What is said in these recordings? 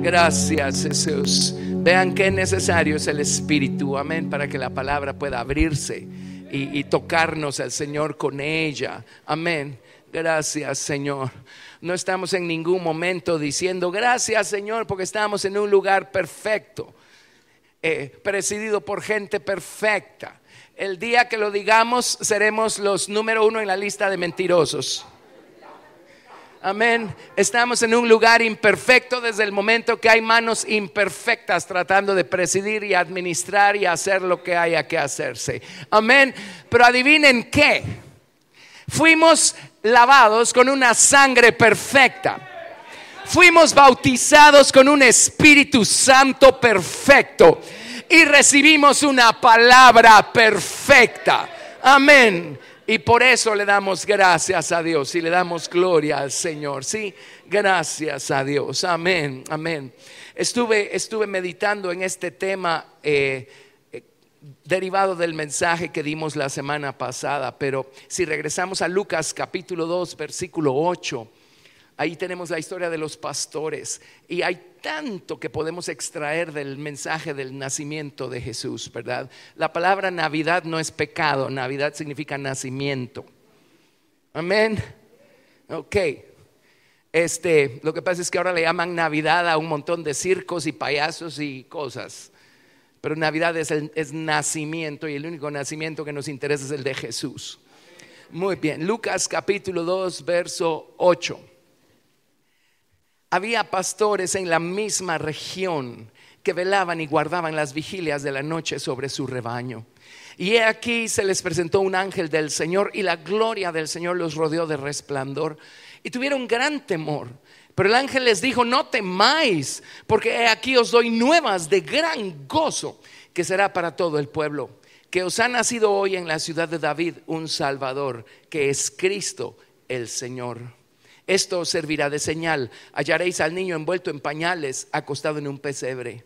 Gracias Jesús. Vean qué necesario es el Espíritu, amén, para que la palabra pueda abrirse y, y tocarnos al Señor con ella, amén. Gracias Señor. No estamos en ningún momento diciendo gracias Señor porque estamos en un lugar perfecto, eh, presidido por gente perfecta. El día que lo digamos seremos los número uno en la lista de mentirosos. Amén. Estamos en un lugar imperfecto desde el momento que hay manos imperfectas tratando de presidir y administrar y hacer lo que haya que hacerse. Amén. Pero adivinen qué. Fuimos lavados con una sangre perfecta. Fuimos bautizados con un Espíritu Santo perfecto y recibimos una palabra perfecta. Amén. Y por eso le damos gracias a Dios y le damos gloria al Señor. Sí, gracias a Dios. Amén, amén. Estuve, estuve meditando en este tema. Eh, derivado del mensaje que dimos la semana pasada, pero si regresamos a Lucas capítulo 2, versículo 8, ahí tenemos la historia de los pastores y hay tanto que podemos extraer del mensaje del nacimiento de Jesús, ¿verdad? La palabra Navidad no es pecado, Navidad significa nacimiento. Amén. Ok. Este, lo que pasa es que ahora le llaman Navidad a un montón de circos y payasos y cosas. Pero Navidad es, el, nacimiento y el único nacimiento que nos interesa es el de Jesús. Muy bien, Lucas capítulo 2, verso 8. Había pastores en la misma región que velaban y guardaban las vigilias de la noche sobre su rebaño. Y he aquí se les presentó un ángel del Señor y la gloria del Señor los rodeó de resplandor y tuvieron gran temor. Pero el ángel les dijo, no temáis, porque aquí os doy nuevas de gran gozo, que será para todo el pueblo, que os ha nacido hoy en la ciudad de David un Salvador, que es Cristo el Señor. Esto os servirá de señal. Hallaréis al niño envuelto en pañales, acostado en un pesebre.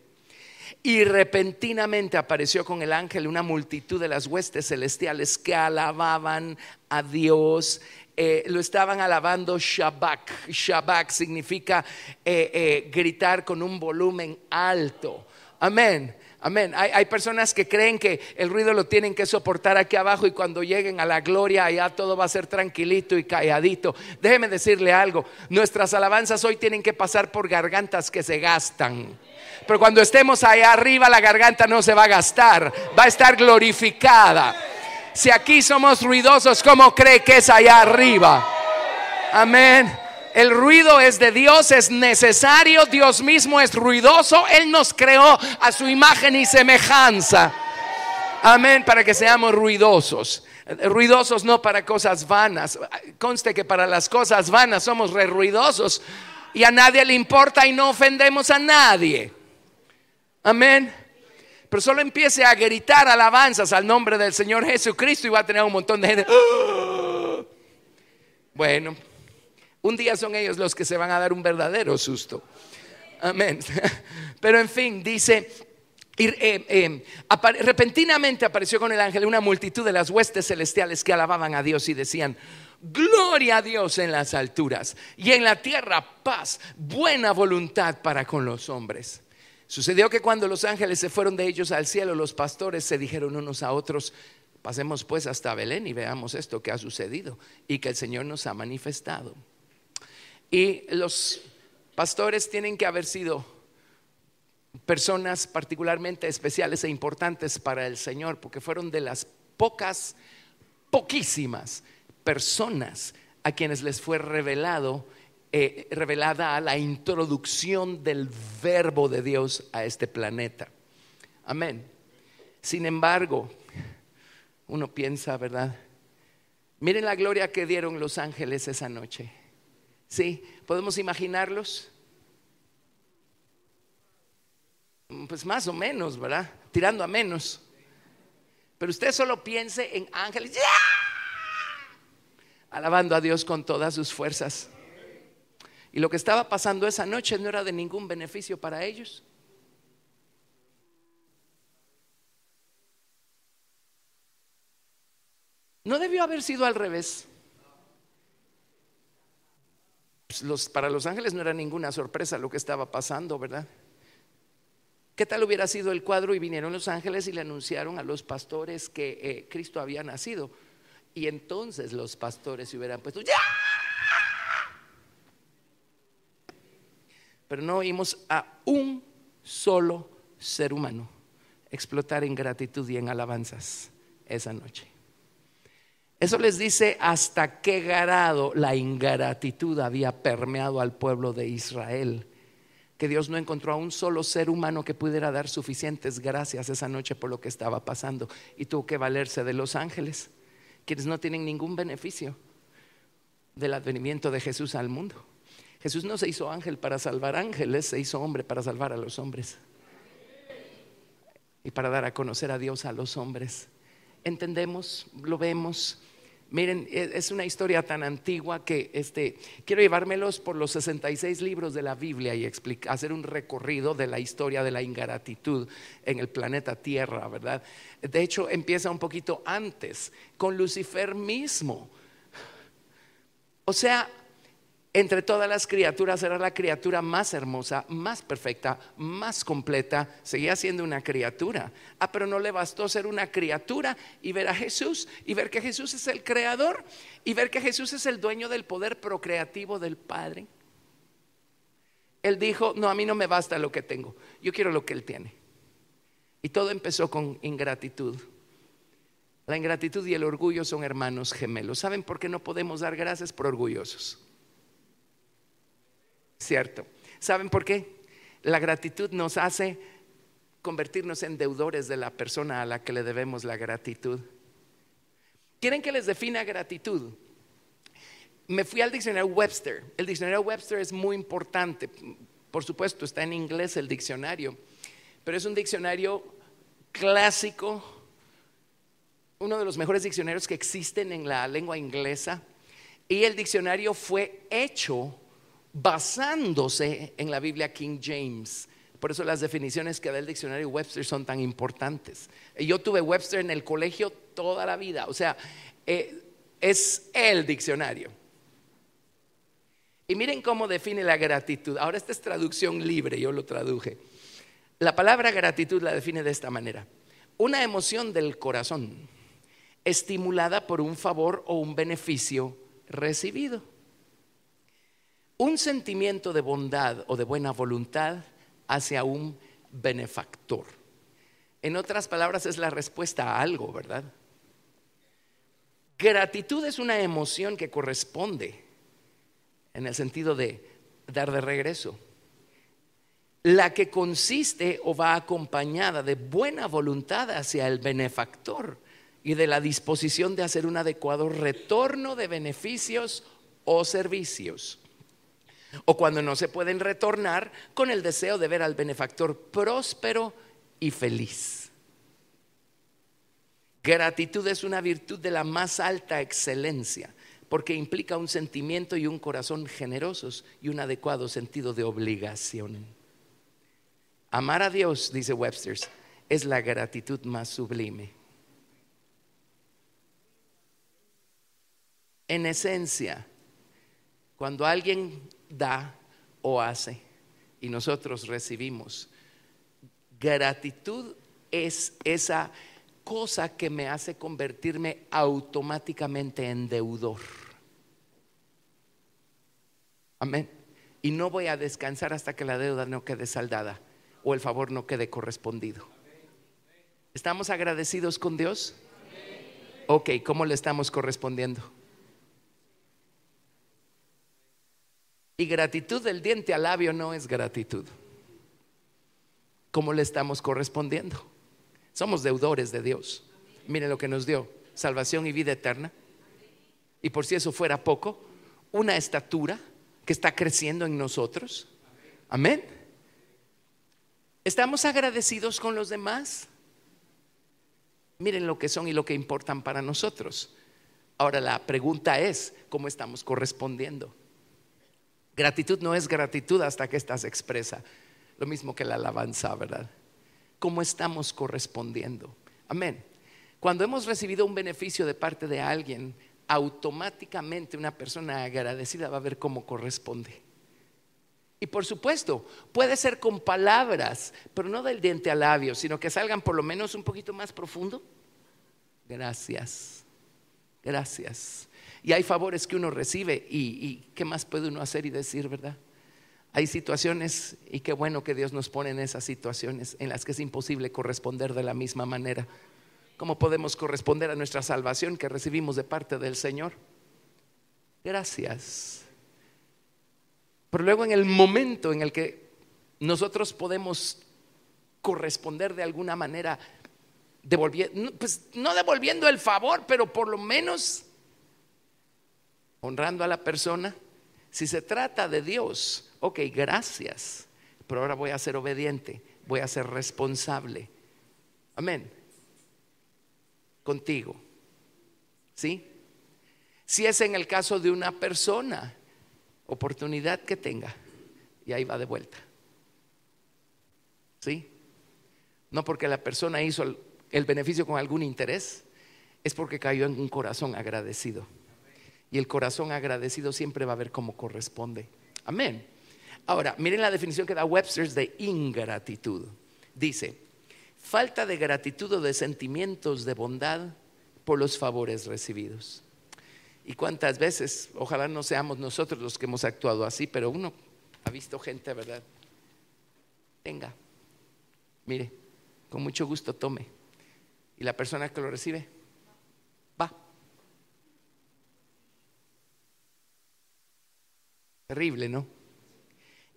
Y repentinamente apareció con el ángel una multitud de las huestes celestiales que alababan a Dios eh, lo estaban alabando Shabak. Shabak significa eh, eh, gritar con un volumen alto. Amén. Amén. Hay, hay, personas que creen que el ruido lo tienen que soportar aquí abajo y cuando lleguen a la gloria allá todo va a ser tranquilito y calladito. Déjeme decirle algo. Nuestras alabanzas hoy tienen que pasar por gargantas que se gastan. Pero cuando estemos allá arriba la garganta no se va a gastar, va a estar glorificada si aquí somos ruidosos, ¿cómo cree que es allá arriba? Amén. El ruido es de Dios, es necesario, Dios mismo es ruidoso, Él nos creó a su imagen y semejanza. Amén, para que seamos ruidosos. Ruidosos no para cosas vanas. Conste que para las cosas vanas somos re ruidosos y a nadie le importa y no ofendemos a nadie. Amén. Pero solo empiece a gritar alabanzas al nombre del Señor Jesucristo y va a tener un montón de gente. Bueno, un día son ellos los que se van a dar un verdadero susto. Amén. Pero en fin, dice, eh, eh, repentinamente apareció con el ángel una multitud de las huestes celestiales que alababan a Dios y decían, gloria a Dios en las alturas y en la tierra paz, buena voluntad para con los hombres. Sucedió que cuando los ángeles se fueron de ellos al cielo, los pastores se dijeron unos a otros, pasemos pues hasta Belén y veamos esto que ha sucedido y que el Señor nos ha manifestado. Y los pastores tienen que haber sido personas particularmente especiales e importantes para el Señor, porque fueron de las pocas, poquísimas personas a quienes les fue revelado eh, revelada a la introducción del verbo de Dios a este planeta. Amén. Sin embargo, uno piensa, ¿verdad? Miren la gloria que dieron los ángeles esa noche. ¿Sí? ¿Podemos imaginarlos? Pues más o menos, ¿verdad? Tirando a menos. Pero usted solo piense en ángeles. Alabando a Dios con todas sus fuerzas. Y lo que estaba pasando esa noche no era de ningún beneficio para ellos. No debió haber sido al revés. Pues, para los ángeles no era ninguna sorpresa lo que estaba pasando, ¿verdad? ¿Qué tal hubiera sido el cuadro y vinieron los ángeles y le anunciaron a los pastores que eh, Cristo había nacido? Y entonces los pastores se hubieran puesto, ¡ya! pero no oímos a un solo ser humano explotar en gratitud y en alabanzas esa noche. Eso les dice hasta qué grado la ingratitud había permeado al pueblo de Israel, que Dios no encontró a un solo ser humano que pudiera dar suficientes gracias esa noche por lo que estaba pasando y tuvo que valerse de los ángeles, quienes no tienen ningún beneficio del advenimiento de Jesús al mundo. Jesús no se hizo ángel para salvar ángeles, se hizo hombre para salvar a los hombres. Y para dar a conocer a Dios a los hombres. Entendemos, lo vemos. Miren, e, es una historia tan antigua que este, quiero llevármelos por los 66 libros de la Biblia y explicar, hacer un recorrido de la historia de la ingratitud en el planeta Tierra, ¿verdad? De hecho, empieza un poquito antes, con Lucifer mismo. O sea, entre todas las criaturas era la criatura más hermosa, más perfecta, más completa. Seguía siendo una criatura. Ah, pero no le bastó ser una criatura y ver a Jesús y ver que Jesús es el creador y ver que Jesús es el dueño del poder procreativo del Padre. Él dijo, no, a mí no me basta lo que tengo, yo quiero lo que Él tiene. Y todo empezó con ingratitud. La ingratitud y el orgullo son hermanos gemelos. ¿Saben por qué no podemos dar gracias por orgullosos? cierto. ¿Saben por qué? La gratitud nos hace convertirnos en deudores de la persona a la que le debemos la gratitud. ¿Quieren que les defina gratitud? Me fui al diccionario Webster. El diccionario Webster es muy importante. Por supuesto, está en inglés el diccionario, pero es un diccionario clásico, uno de los mejores diccionarios que existen en la lengua inglesa. Y el diccionario fue hecho basándose en la Biblia King James. Por eso las definiciones que da el diccionario Webster son tan importantes. Yo tuve Webster en el colegio toda la vida, o sea, eh, es el diccionario. Y miren cómo define la gratitud. Ahora esta es traducción libre, yo lo traduje. La palabra gratitud la define de esta manera. Una emoción del corazón estimulada por un favor o un beneficio recibido un sentimiento de bondad o de buena voluntad hacia un benefactor. En otras palabras, es la respuesta a algo, ¿verdad? Gratitud es una emoción que corresponde en el sentido de dar de regreso. La que consiste o va acompañada de buena voluntad hacia el benefactor y de la disposición de hacer un adecuado retorno de beneficios o servicios o cuando no se pueden retornar con el deseo de ver al benefactor próspero y feliz. Gratitud es una virtud de la más alta excelencia porque implica un sentimiento y un corazón generosos y un adecuado sentido de obligación. Amar a Dios, dice Webster, es la gratitud más sublime. En esencia, cuando alguien da o hace y nosotros recibimos. Gratitud es esa cosa que me hace convertirme automáticamente en deudor. Amén. Y no voy a descansar hasta que la deuda no quede saldada o el favor no quede correspondido. ¿Estamos agradecidos con Dios? Ok, ¿cómo le estamos correspondiendo? Y gratitud del diente al labio no es gratitud. ¿Cómo le estamos correspondiendo? Somos deudores de Dios. Miren lo que nos dio, salvación y vida eterna. Y por si eso fuera poco, una estatura que está creciendo en nosotros. Amén. ¿Estamos agradecidos con los demás? Miren lo que son y lo que importan para nosotros. Ahora la pregunta es, ¿cómo estamos correspondiendo? Gratitud no es gratitud hasta que estás expresa. Lo mismo que la alabanza, ¿verdad? ¿Cómo estamos correspondiendo? Amén. Cuando hemos recibido un beneficio de parte de alguien, automáticamente una persona agradecida va a ver cómo corresponde. Y por supuesto, puede ser con palabras, pero no del diente al labio, sino que salgan por lo menos un poquito más profundo. Gracias, gracias. Y hay favores que uno recibe y, qué más puede uno hacer y decir, ¿verdad? Hay situaciones y qué bueno que Dios nos pone en esas situaciones en las que es imposible corresponder de la misma manera. ¿Cómo podemos corresponder a nuestra salvación que recibimos de parte del Señor? Gracias. Pero luego en el momento en el que nosotros podemos corresponder de alguna manera, pues no devolviendo el favor, pero por lo menos honrando a la persona. Si se trata de Dios, ok, gracias, pero ahora voy a ser obediente, voy a ser responsable. Amén. Contigo. ¿Sí? Si es en el caso de una persona, oportunidad que tenga, y ahí va de vuelta. ¿Sí? No porque la persona hizo el, el beneficio con algún interés, es porque cayó en un corazón agradecido y el corazón agradecido siempre va a ver cómo corresponde. Amén. Ahora, miren la definición que da Webster de ingratitud. Dice, falta de gratitud o de sentimientos de bondad por los favores recibidos. ¿Y cuántas veces, ojalá no seamos nosotros los que hemos actuado así, pero uno ha visto gente, ¿verdad? Tenga, mire, con mucho gusto tome. Y la persona que lo recibe, Terrible, ¿no?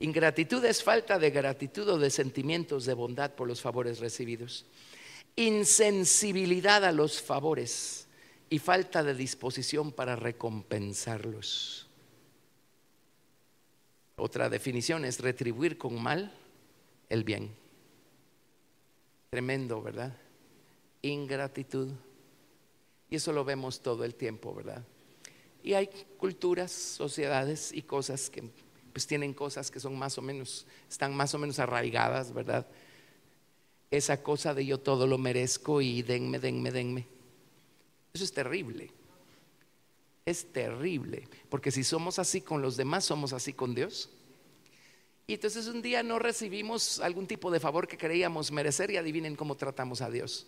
Ingratitud es falta de gratitud o de sentimientos de bondad por los favores recibidos. Insensibilidad a los favores y falta de disposición para recompensarlos. Otra definición es retribuir con mal el bien. Tremendo, ¿verdad? Ingratitud. Y eso lo vemos todo el tiempo, ¿verdad? Y hay culturas, sociedades y cosas que pues tienen cosas que son más o menos, están más o menos arraigadas, ¿verdad? Esa cosa de yo todo lo merezco y denme, denme, denme. Eso es terrible. Es terrible. Porque si somos así con los demás, somos así con Dios. Y entonces un día no recibimos algún tipo de favor que creíamos merecer y adivinen cómo tratamos a Dios.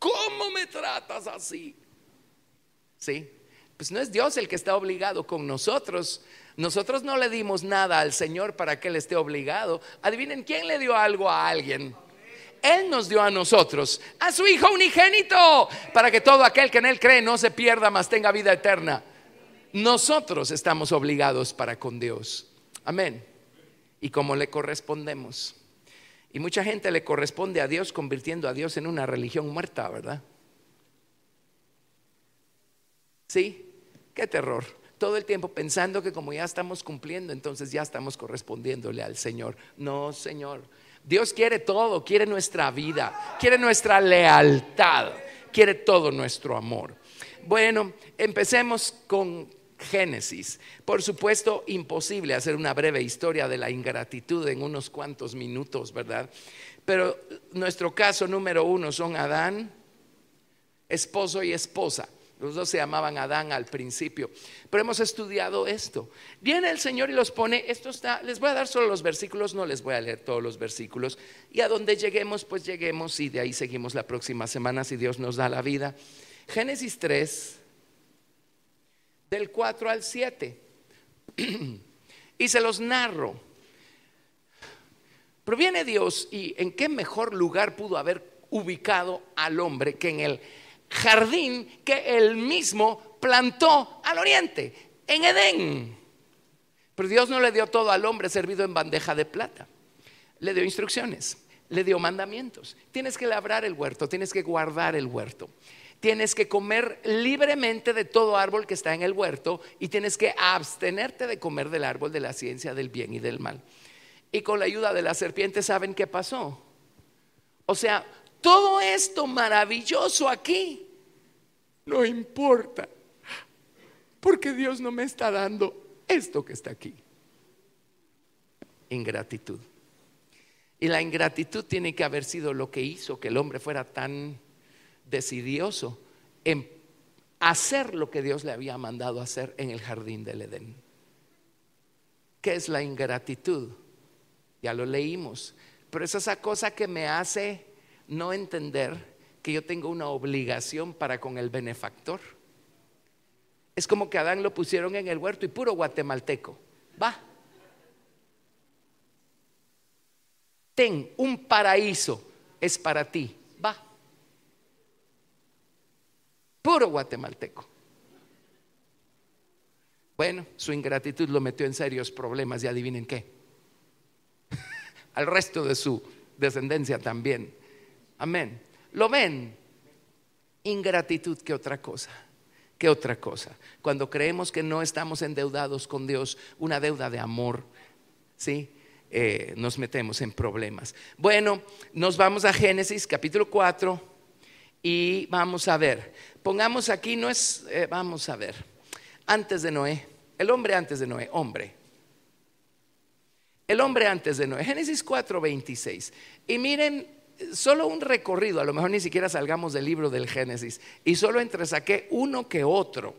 ¿Cómo me tratas así? ¿Sí? Pues no es Dios el que está obligado con nosotros. Nosotros no le dimos nada al Señor para que Él esté obligado. Adivinen, ¿quién le dio algo a alguien? Él nos dio a nosotros, a su Hijo unigénito, para que todo aquel que en Él cree no se pierda, mas tenga vida eterna. Nosotros estamos obligados para con Dios. Amén. Y como le correspondemos. Y mucha gente le corresponde a Dios convirtiendo a Dios en una religión muerta, ¿verdad? ¿Sí? Qué terror. Todo el tiempo pensando que como ya estamos cumpliendo, entonces ya estamos correspondiéndole al Señor. No, Señor. Dios quiere todo, quiere nuestra vida, quiere nuestra lealtad, quiere todo nuestro amor. Bueno, empecemos con Génesis. Por supuesto, imposible hacer una breve historia de la ingratitud en unos cuantos minutos, ¿verdad? Pero nuestro caso número uno son Adán, esposo y esposa. Los dos se llamaban Adán al principio. Pero hemos estudiado esto. Viene el Señor y los pone, esto está, les voy a dar solo los versículos, no les voy a leer todos los versículos. Y a donde lleguemos, pues lleguemos y de ahí seguimos la próxima semana si Dios nos da la vida. Génesis 3, del 4 al 7. y se los narro. Proviene Dios y en qué mejor lugar pudo haber ubicado al hombre que en el jardín que él mismo plantó al oriente, en Edén. Pero Dios no le dio todo al hombre servido en bandeja de plata. Le dio instrucciones, le dio mandamientos. Tienes que labrar el huerto, tienes que guardar el huerto. Tienes que comer libremente de todo árbol que está en el huerto y tienes que abstenerte de comer del árbol de la ciencia del bien y del mal. Y con la ayuda de la serpiente, ¿saben qué pasó? O sea, todo esto maravilloso aquí no importa, porque Dios no me está dando esto que está aquí. Ingratitud. Y la ingratitud tiene que haber sido lo que hizo que el hombre fuera tan decidioso en hacer lo que Dios le había mandado hacer en el jardín del Edén. ¿Qué es la ingratitud? Ya lo leímos, pero es esa cosa que me hace no entender que yo tengo una obligación para con el benefactor. Es como que Adán lo pusieron en el huerto y puro guatemalteco. Va. Ten un paraíso, es para ti. Va. Puro guatemalteco. Bueno, su ingratitud lo metió en serios problemas y adivinen qué. Al resto de su descendencia también. Amén. ¿Lo ven? Ingratitud que otra cosa. que otra cosa? Cuando creemos que no estamos endeudados con Dios, una deuda de amor, ¿sí? Eh, nos metemos en problemas. Bueno, nos vamos a Génesis capítulo 4 y vamos a ver. Pongamos aquí, no es, eh, vamos a ver, antes de Noé, el hombre antes de Noé, hombre. El hombre antes de Noé, Génesis 4, 26. Y miren solo un recorrido, a lo mejor ni siquiera salgamos del libro del Génesis, y solo entresaqué uno que otro.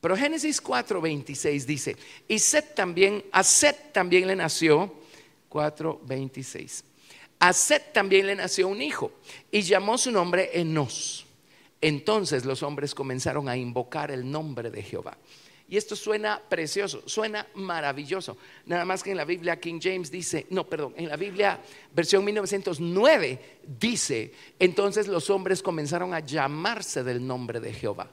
Pero Génesis 4.26 dice, y Set también, a Set también le nació, 4.26 a Set también le nació un hijo, y llamó su nombre Enos. Entonces los hombres comenzaron a invocar el nombre de Jehová. Y esto suena precioso, suena maravilloso. Nada más que en la Biblia King James dice, no, perdón, en la Biblia versión 1909 dice, entonces los hombres comenzaron a llamarse del nombre de Jehová.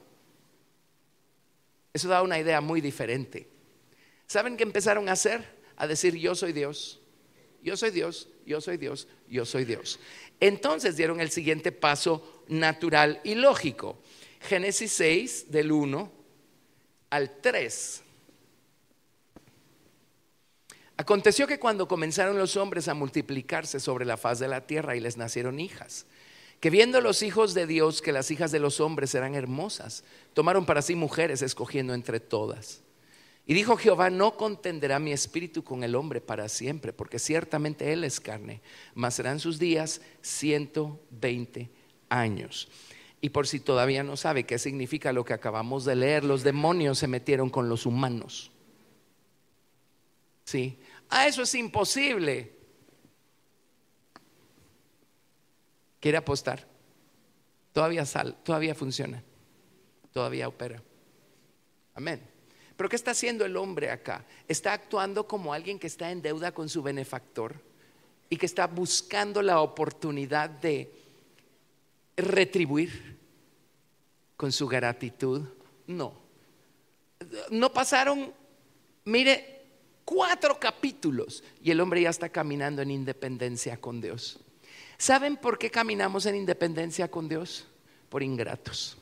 Eso da una idea muy diferente. ¿Saben qué empezaron a hacer? A decir, yo soy Dios, yo soy Dios, yo soy Dios, yo soy Dios. Entonces dieron el siguiente paso natural y lógico. Génesis 6 del 1 al 3. Aconteció que cuando comenzaron los hombres a multiplicarse sobre la faz de la tierra y les nacieron hijas, que viendo los hijos de Dios que las hijas de los hombres eran hermosas, tomaron para sí mujeres escogiendo entre todas. Y dijo Jehová, no contenderá mi espíritu con el hombre para siempre, porque ciertamente él es carne, mas serán sus días 120 años. Y por si todavía no sabe qué significa lo que acabamos de leer, los demonios se metieron con los humanos. Sí, ah, eso es imposible. ¿Quiere apostar? Todavía sal, todavía funciona, todavía opera. Amén. Pero ¿qué está haciendo el hombre acá? Está actuando como alguien que está en deuda con su benefactor y que está buscando la oportunidad de retribuir con su gratitud. No. No pasaron, mire, cuatro capítulos y el hombre ya está caminando en independencia con Dios. ¿Saben por qué caminamos en independencia con Dios? Por ingratos.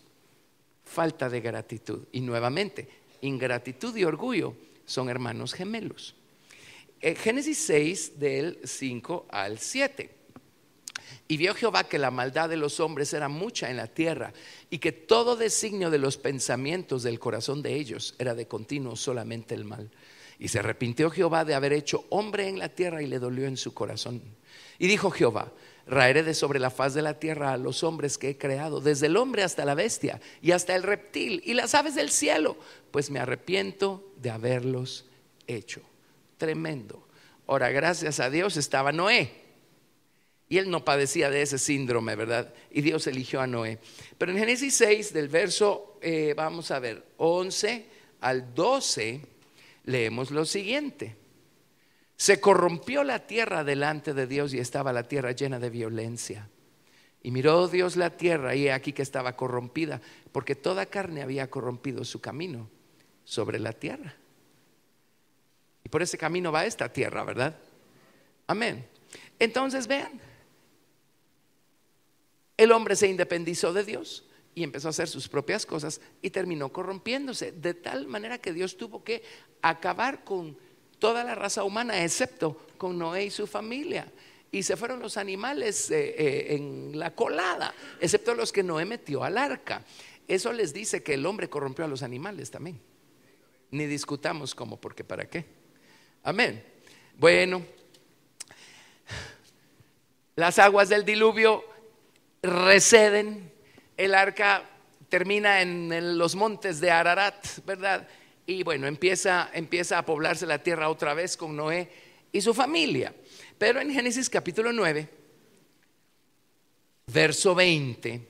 Falta de gratitud. Y nuevamente, ingratitud y orgullo son hermanos gemelos. Eh, Génesis 6 del 5 al 7. Y vio Jehová que la maldad de los hombres era mucha en la tierra y que todo designio de los pensamientos del corazón de ellos era de continuo solamente el mal. Y se arrepintió Jehová de haber hecho hombre en la tierra y le dolió en su corazón. Y dijo Jehová, raeré de sobre la faz de la tierra a los hombres que he creado, desde el hombre hasta la bestia y hasta el reptil y las aves del cielo, pues me arrepiento de haberlos hecho. Tremendo. Ahora, gracias a Dios estaba Noé y él no padecía de ese síndrome, ¿verdad? Y Dios eligió a Noé. Pero en Génesis 6, del verso, eh, vamos a ver, 11 al 12, leemos lo siguiente. Se corrompió la tierra delante de Dios y estaba la tierra llena de violencia. Y miró Dios la tierra y aquí que estaba corrompida, porque toda carne había corrompido su camino sobre la tierra. Y por ese camino va esta tierra, ¿verdad? Amén. Entonces vean, el hombre se independizó de Dios y empezó a hacer sus propias cosas y terminó corrompiéndose, de tal manera que Dios tuvo que acabar con toda la raza humana, excepto con Noé y su familia. Y se fueron los animales eh, eh, en la colada, excepto los que Noé metió al arca. Eso les dice que el hombre corrompió a los animales también. Ni discutamos cómo, porque para qué. Amén. Bueno, las aguas del diluvio receden, el arca termina en, los montes de Ararat, ¿verdad? Y bueno, empieza, empieza a poblarse la tierra otra vez con Noé y su familia. Pero en Génesis capítulo 9, verso 20,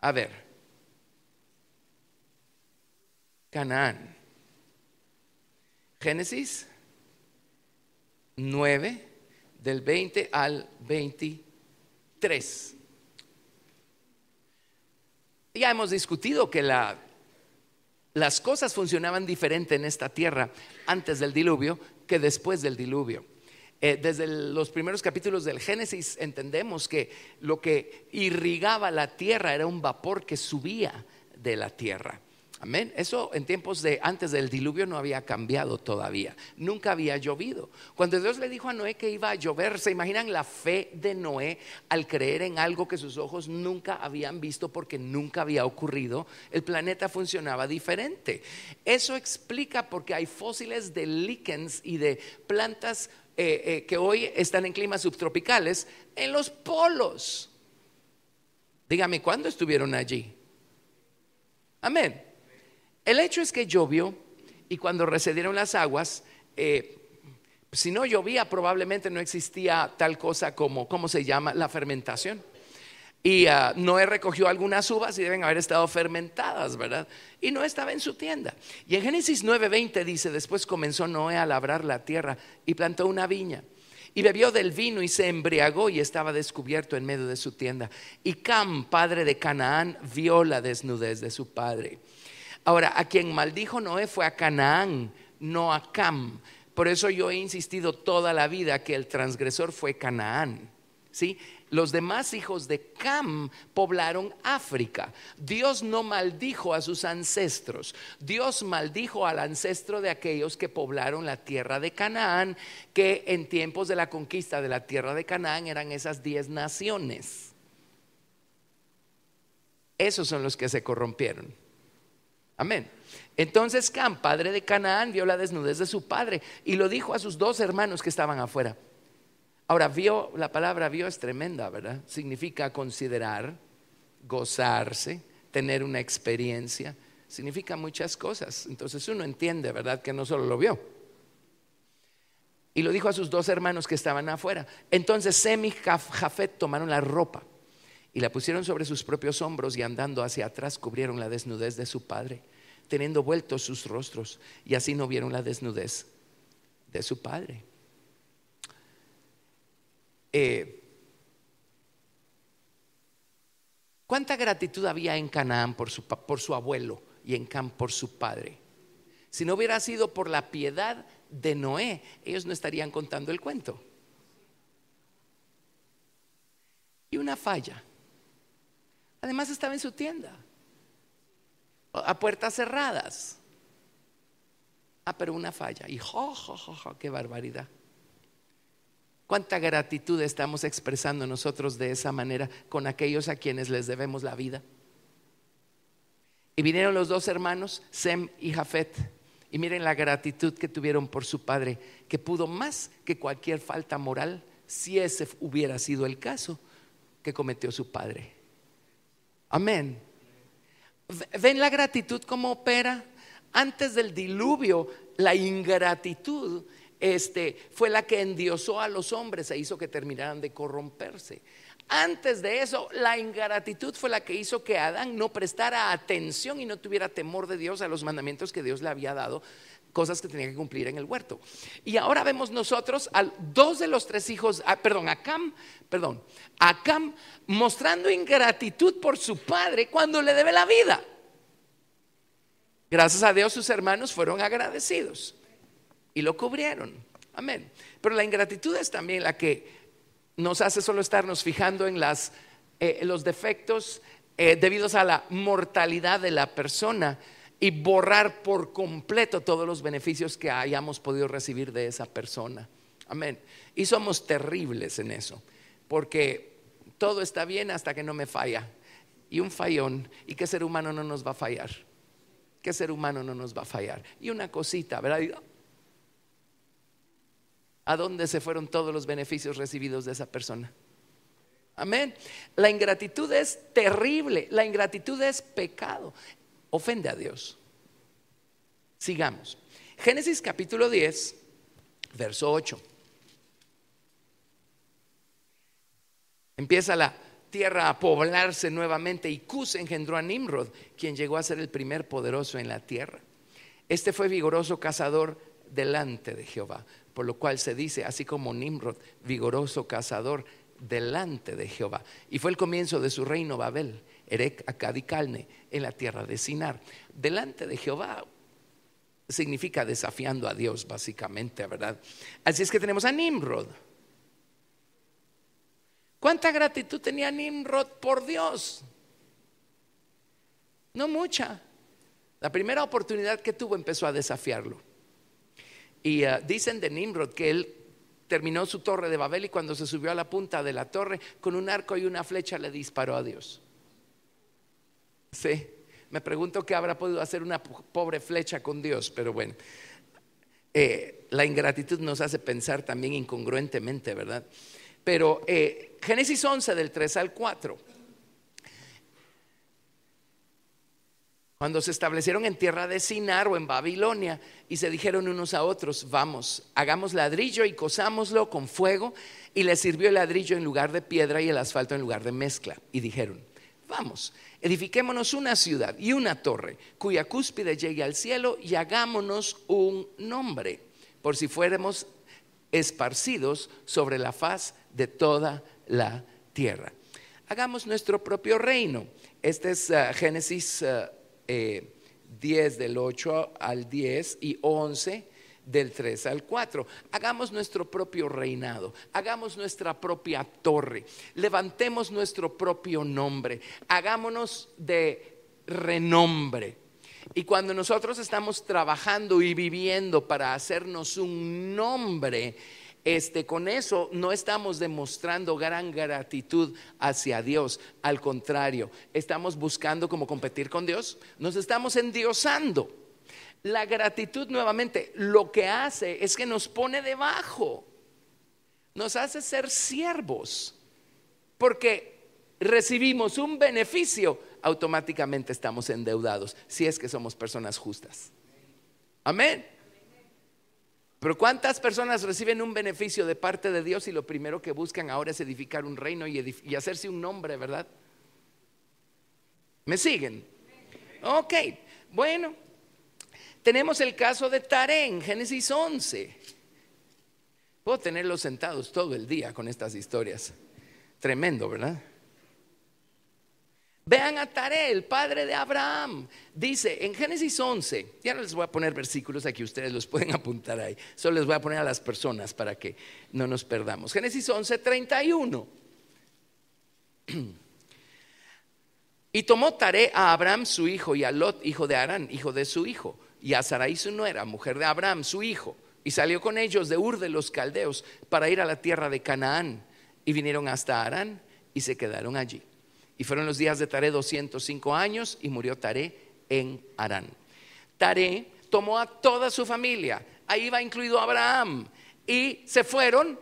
a ver, Canaán. Génesis 9, del 20 al 23. Ya hemos discutido que las cosas funcionaban diferente en esta tierra antes del diluvio que después del diluvio. Eh, desde los primeros capítulos del Génesis entendemos que lo que irrigaba la tierra era un vapor que subía de la tierra. Amén. Eso en tiempos de antes del diluvio no había cambiado todavía. Nunca había llovido. Cuando Dios le dijo a Noé que iba a llover, se imaginan la fe de Noé al creer en algo que sus ojos nunca habían visto porque nunca había ocurrido. El planeta funcionaba diferente. Eso explica porque hay fósiles de líquens y de plantas eh, eh, que hoy están en climas subtropicales en los polos. Dígame, ¿cuándo estuvieron allí? Amén. El hecho es que llovió y cuando recedieron las aguas, eh, si no llovía probablemente no existía tal cosa como, ¿cómo se llama? La fermentación. Y ah, Noé recogió algunas uvas y deben haber estado fermentadas, ¿verdad? Y no estaba en su tienda. Y en Génesis 9:20 dice, después comenzó Noé a labrar la tierra y plantó una viña. Y bebió del vino y se embriagó y estaba descubierto en medio de su tienda. Y Cam, padre de Canaán, vio la desnudez de su padre Ahora, a quien maldijo Noé fue a Canaán, no a Cam. Por eso yo he insistido toda la vida que el transgresor fue Canaán. Los demás hijos de Cam poblaron África. Dios no maldijo a sus ancestros. Dios maldijo al ancestro de aquellos que poblaron la tierra de Canaán, que en tiempos de la conquista de la tierra de Canaán eran esas diez naciones. Esos son los que se corrompieron. Amén. Entonces Cam, padre de Canaán, vio la desnudez de su padre y lo dijo a sus dos hermanos que estaban afuera. Ahora, vio, la palabra vio es tremenda, ¿verdad? Significa considerar, gozarse, tener una experiencia, significa muchas cosas. Entonces uno entiende, ¿verdad? Que no solo lo vio. Y lo dijo a sus dos hermanos que estaban afuera. Entonces Sem y Jafet tomaron la ropa y la pusieron sobre sus propios hombros y andando hacia atrás cubrieron la desnudez de su padre, teniendo vueltos sus rostros y así no vieron la desnudez de su padre. Eh, ¿Cuánta gratitud había en Canaán por su, por su abuelo y en Cam por su padre? Si no hubiera sido por la piedad de Noé, ellos no estarían contando el cuento. Y una falla Además estaba en su tienda, a puertas cerradas. Ah, pero una falla. Y jo, jo, jo, jo, qué barbaridad. ¿Cuánta gratitud estamos expresando nosotros de esa manera con aquellos a quienes les debemos la vida? Y vinieron los dos hermanos, Sem y Jafet, y miren la gratitud que tuvieron por su padre, que pudo más que cualquier falta moral, si ese hubiera sido el caso, que cometió su padre. Amén. ¿Ven la gratitud cómo opera? Antes del diluvio, la ingratitud este, fue la que endiosó a los hombres e hizo que terminaran de corromperse. Antes de eso, la ingratitud fue la que hizo que Adán no prestara atención y no tuviera temor de Dios a los mandamientos que Dios le había dado cosas que tenía que cumplir en el huerto. Y ahora vemos nosotros a dos de los tres hijos, ah, perdón, a Cam, perdón, a Cam mostrando ingratitud por su padre cuando le debe la vida. Gracias a Dios sus hermanos fueron agradecidos y lo cubrieron. Amén. Pero la ingratitud es también la que nos hace solo estarnos fijando en las, eh, los defectos eh, debidos a la mortalidad de la persona y borrar por completo todos los beneficios que hayamos podido recibir de esa persona. Amén. Y somos terribles en eso, porque todo está bien hasta que no me falla. Y un fallón, ¿y qué ser humano no nos va a fallar? ¿Qué ser humano no nos va a fallar? Y una cosita, ¿verdad? Ah, ¿A dónde se fueron todos los beneficios recibidos de esa persona? Amén. La ingratitud es terrible, la ingratitud es pecado ofende a Dios. Sigamos. Génesis capítulo 10, verso 8. Empieza la tierra a poblarse nuevamente y Cus engendró a Nimrod, quien llegó a ser el primer poderoso en la tierra. Este fue vigoroso cazador delante de Jehová, por lo cual se dice, así como Nimrod, vigoroso cazador delante de Jehová. Y fue el comienzo de su reino Babel Erek Acad Calne, en la tierra de Sinar. Delante de Jehová significa desafiando a Dios, básicamente, ¿verdad? Así es que tenemos a Nimrod. ¿Cuánta gratitud tenía Nimrod por Dios? No mucha. La primera oportunidad que tuvo empezó a desafiarlo. Y eh, dicen de Nimrod que él terminó su torre de Babel y cuando se subió a la punta de la torre, con un arco y una flecha le disparó a Dios. Sí, me pregunto qué habrá podido hacer una pobre flecha con Dios, pero bueno. Eh, la ingratitud nos hace pensar también incongruentemente, ¿verdad? Pero eh, Génesis 11 del 3 al 4. Cuando se establecieron en tierra de Sinar o en Babilonia y se dijeron unos a otros, vamos, hagamos ladrillo y cosámoslo con fuego, y les sirvió el ladrillo en lugar de piedra y el asfalto en lugar de mezcla. Y dijeron, vamos, Edifiquémonos una ciudad y una torre cuya cúspide llegue al cielo y hagámonos un nombre, por si fuéramos esparcidos sobre la faz de toda la tierra. Hagamos nuestro propio reino. Este es ah, Génesis 10 ah, eh, del 8 al 10 y 11 del 3 al 4. Hagamos nuestro propio reinado, hagamos nuestra propia torre, levantemos nuestro propio nombre, hagámonos de renombre. Y cuando nosotros estamos trabajando y viviendo para hacernos un nombre, este, con eso no estamos demostrando gran gratitud hacia Dios, al contrario, estamos buscando como competir con Dios, nos estamos endiosando. La gratitud nuevamente lo que hace es que nos pone debajo, nos hace ser siervos, porque recibimos un beneficio, automáticamente estamos endeudados, si es que somos personas justas. Amén. Pero ¿cuántas personas reciben un beneficio de parte de Dios y lo primero que buscan ahora es edificar un reino y, hacerse un nombre, verdad? ¿Me siguen? Ok, bueno, tenemos el caso de Taré en Génesis 11. Puedo tenerlos sentados todo el día con estas historias. Tremendo, ¿verdad? Vean a Taré, el padre de Abraham. Dice en Génesis 11, ya no les voy a poner versículos aquí, ustedes los pueden apuntar ahí. Solo les voy a poner a las personas para que no nos perdamos. Génesis 11, 31. Y tomó Taré a Abraham su hijo y a Lot, hijo de Arán, hijo de su hijo, y a Sarai su nuera, mujer de Abraham, su hijo, y salió con ellos de Ur de los Caldeos para ir a la tierra de Canaán, y vinieron hasta Arán y se quedaron allí. Y fueron los días de Taré 205 años y murió Taré en Arán. Taré tomó a toda su familia, ahí va incluido Abraham, y se fueron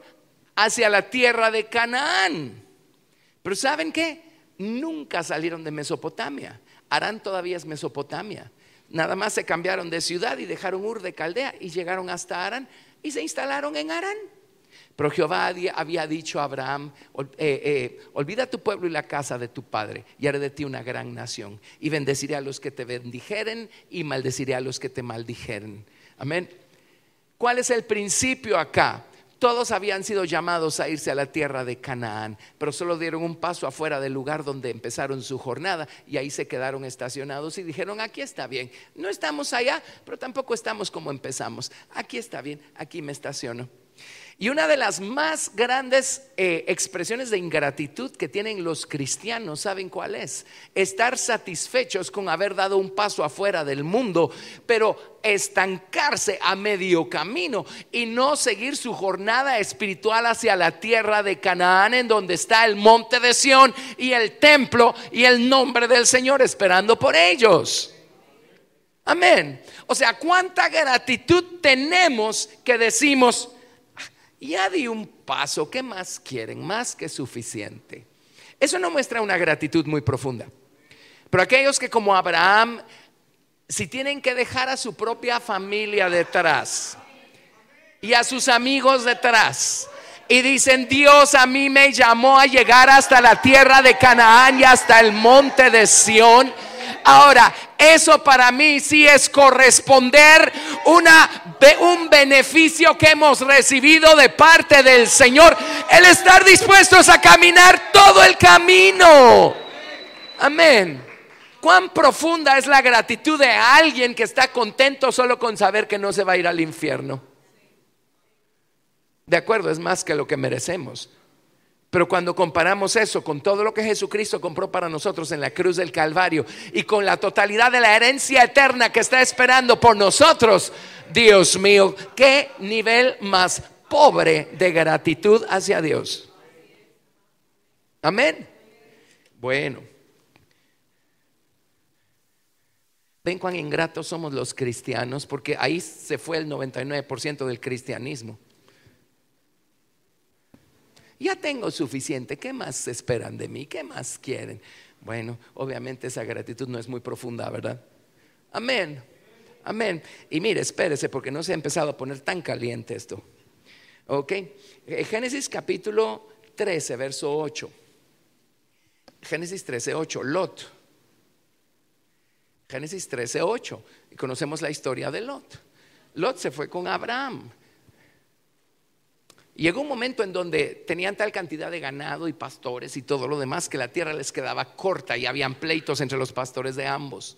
hacia la tierra de Canaán. Pero ¿saben qué? Nunca salieron de Mesopotamia. Arán todavía es Mesopotamia. Nada más se cambiaron de ciudad y dejaron Ur de Caldea y llegaron hasta Arán y se instalaron en Arán. Pero Jehová había dicho a Abraham, eh, eh, olvida tu pueblo y la casa de tu padre, y haré de ti una gran nación, y bendeciré a los que te bendijeren y maldeciré a los que te maldijeren. Amén. ¿Cuál es el principio acá? Todos habían sido llamados a irse a la tierra de Canaán, pero solo dieron un paso afuera del lugar donde empezaron su jornada y ahí se quedaron estacionados y dijeron, aquí está bien, no estamos allá, pero tampoco estamos como empezamos, aquí está bien, aquí me estaciono. Y una de las más grandes eh, expresiones de ingratitud que tienen los cristianos, ¿saben cuál es? Estar satisfechos con haber dado un paso afuera del mundo, pero estancarse a medio camino y no seguir su jornada espiritual hacia la tierra de Canaán, en donde está el monte de Sión y el templo y el nombre del Señor esperando por ellos. Amén. O sea, cuánta gratitud tenemos que decimos, ya di un paso, ¿qué más quieren? Más que suficiente. Eso no muestra una gratitud muy profunda. Pero aquellos que como Abraham, si tienen que dejar a su propia familia detrás y a sus amigos detrás, y dicen, Dios a mí me llamó a llegar hasta la tierra de Canaán y hasta el monte de Sión, Ahora, eso para mí sí es corresponder una, un beneficio que hemos recibido de parte del Señor. El estar dispuestos a caminar todo el camino. Amén. Cuán profunda es la gratitud de alguien que está contento solo con saber que no se va a ir al infierno. De acuerdo, es más que lo que merecemos. Pero cuando comparamos eso con todo lo que Jesucristo compró para nosotros en la cruz del Calvario y con la totalidad de la herencia eterna que está esperando por nosotros, Dios mío, qué nivel más pobre de gratitud hacia Dios. Amén. Bueno. Ven cuán ingratos somos los cristianos, porque ahí se fue el 99% del cristianismo ya tengo suficiente, ¿qué más esperan de mí? ¿Qué más quieren? Bueno, obviamente esa gratitud no es muy profunda, ¿verdad? Amén. Amén. Y mire, espérese porque no se ha empezado a poner tan caliente esto. ¿Ok? Eh, Génesis capítulo 13, verso 8. Génesis 13, 8. Lot. Génesis 13, 8. Y conocemos la historia de Lot. Lot se fue con Abraham. Llegó un momento en donde tenían tal cantidad de ganado y pastores y todo lo demás que la tierra les quedaba corta y habían pleitos entre los pastores de ambos.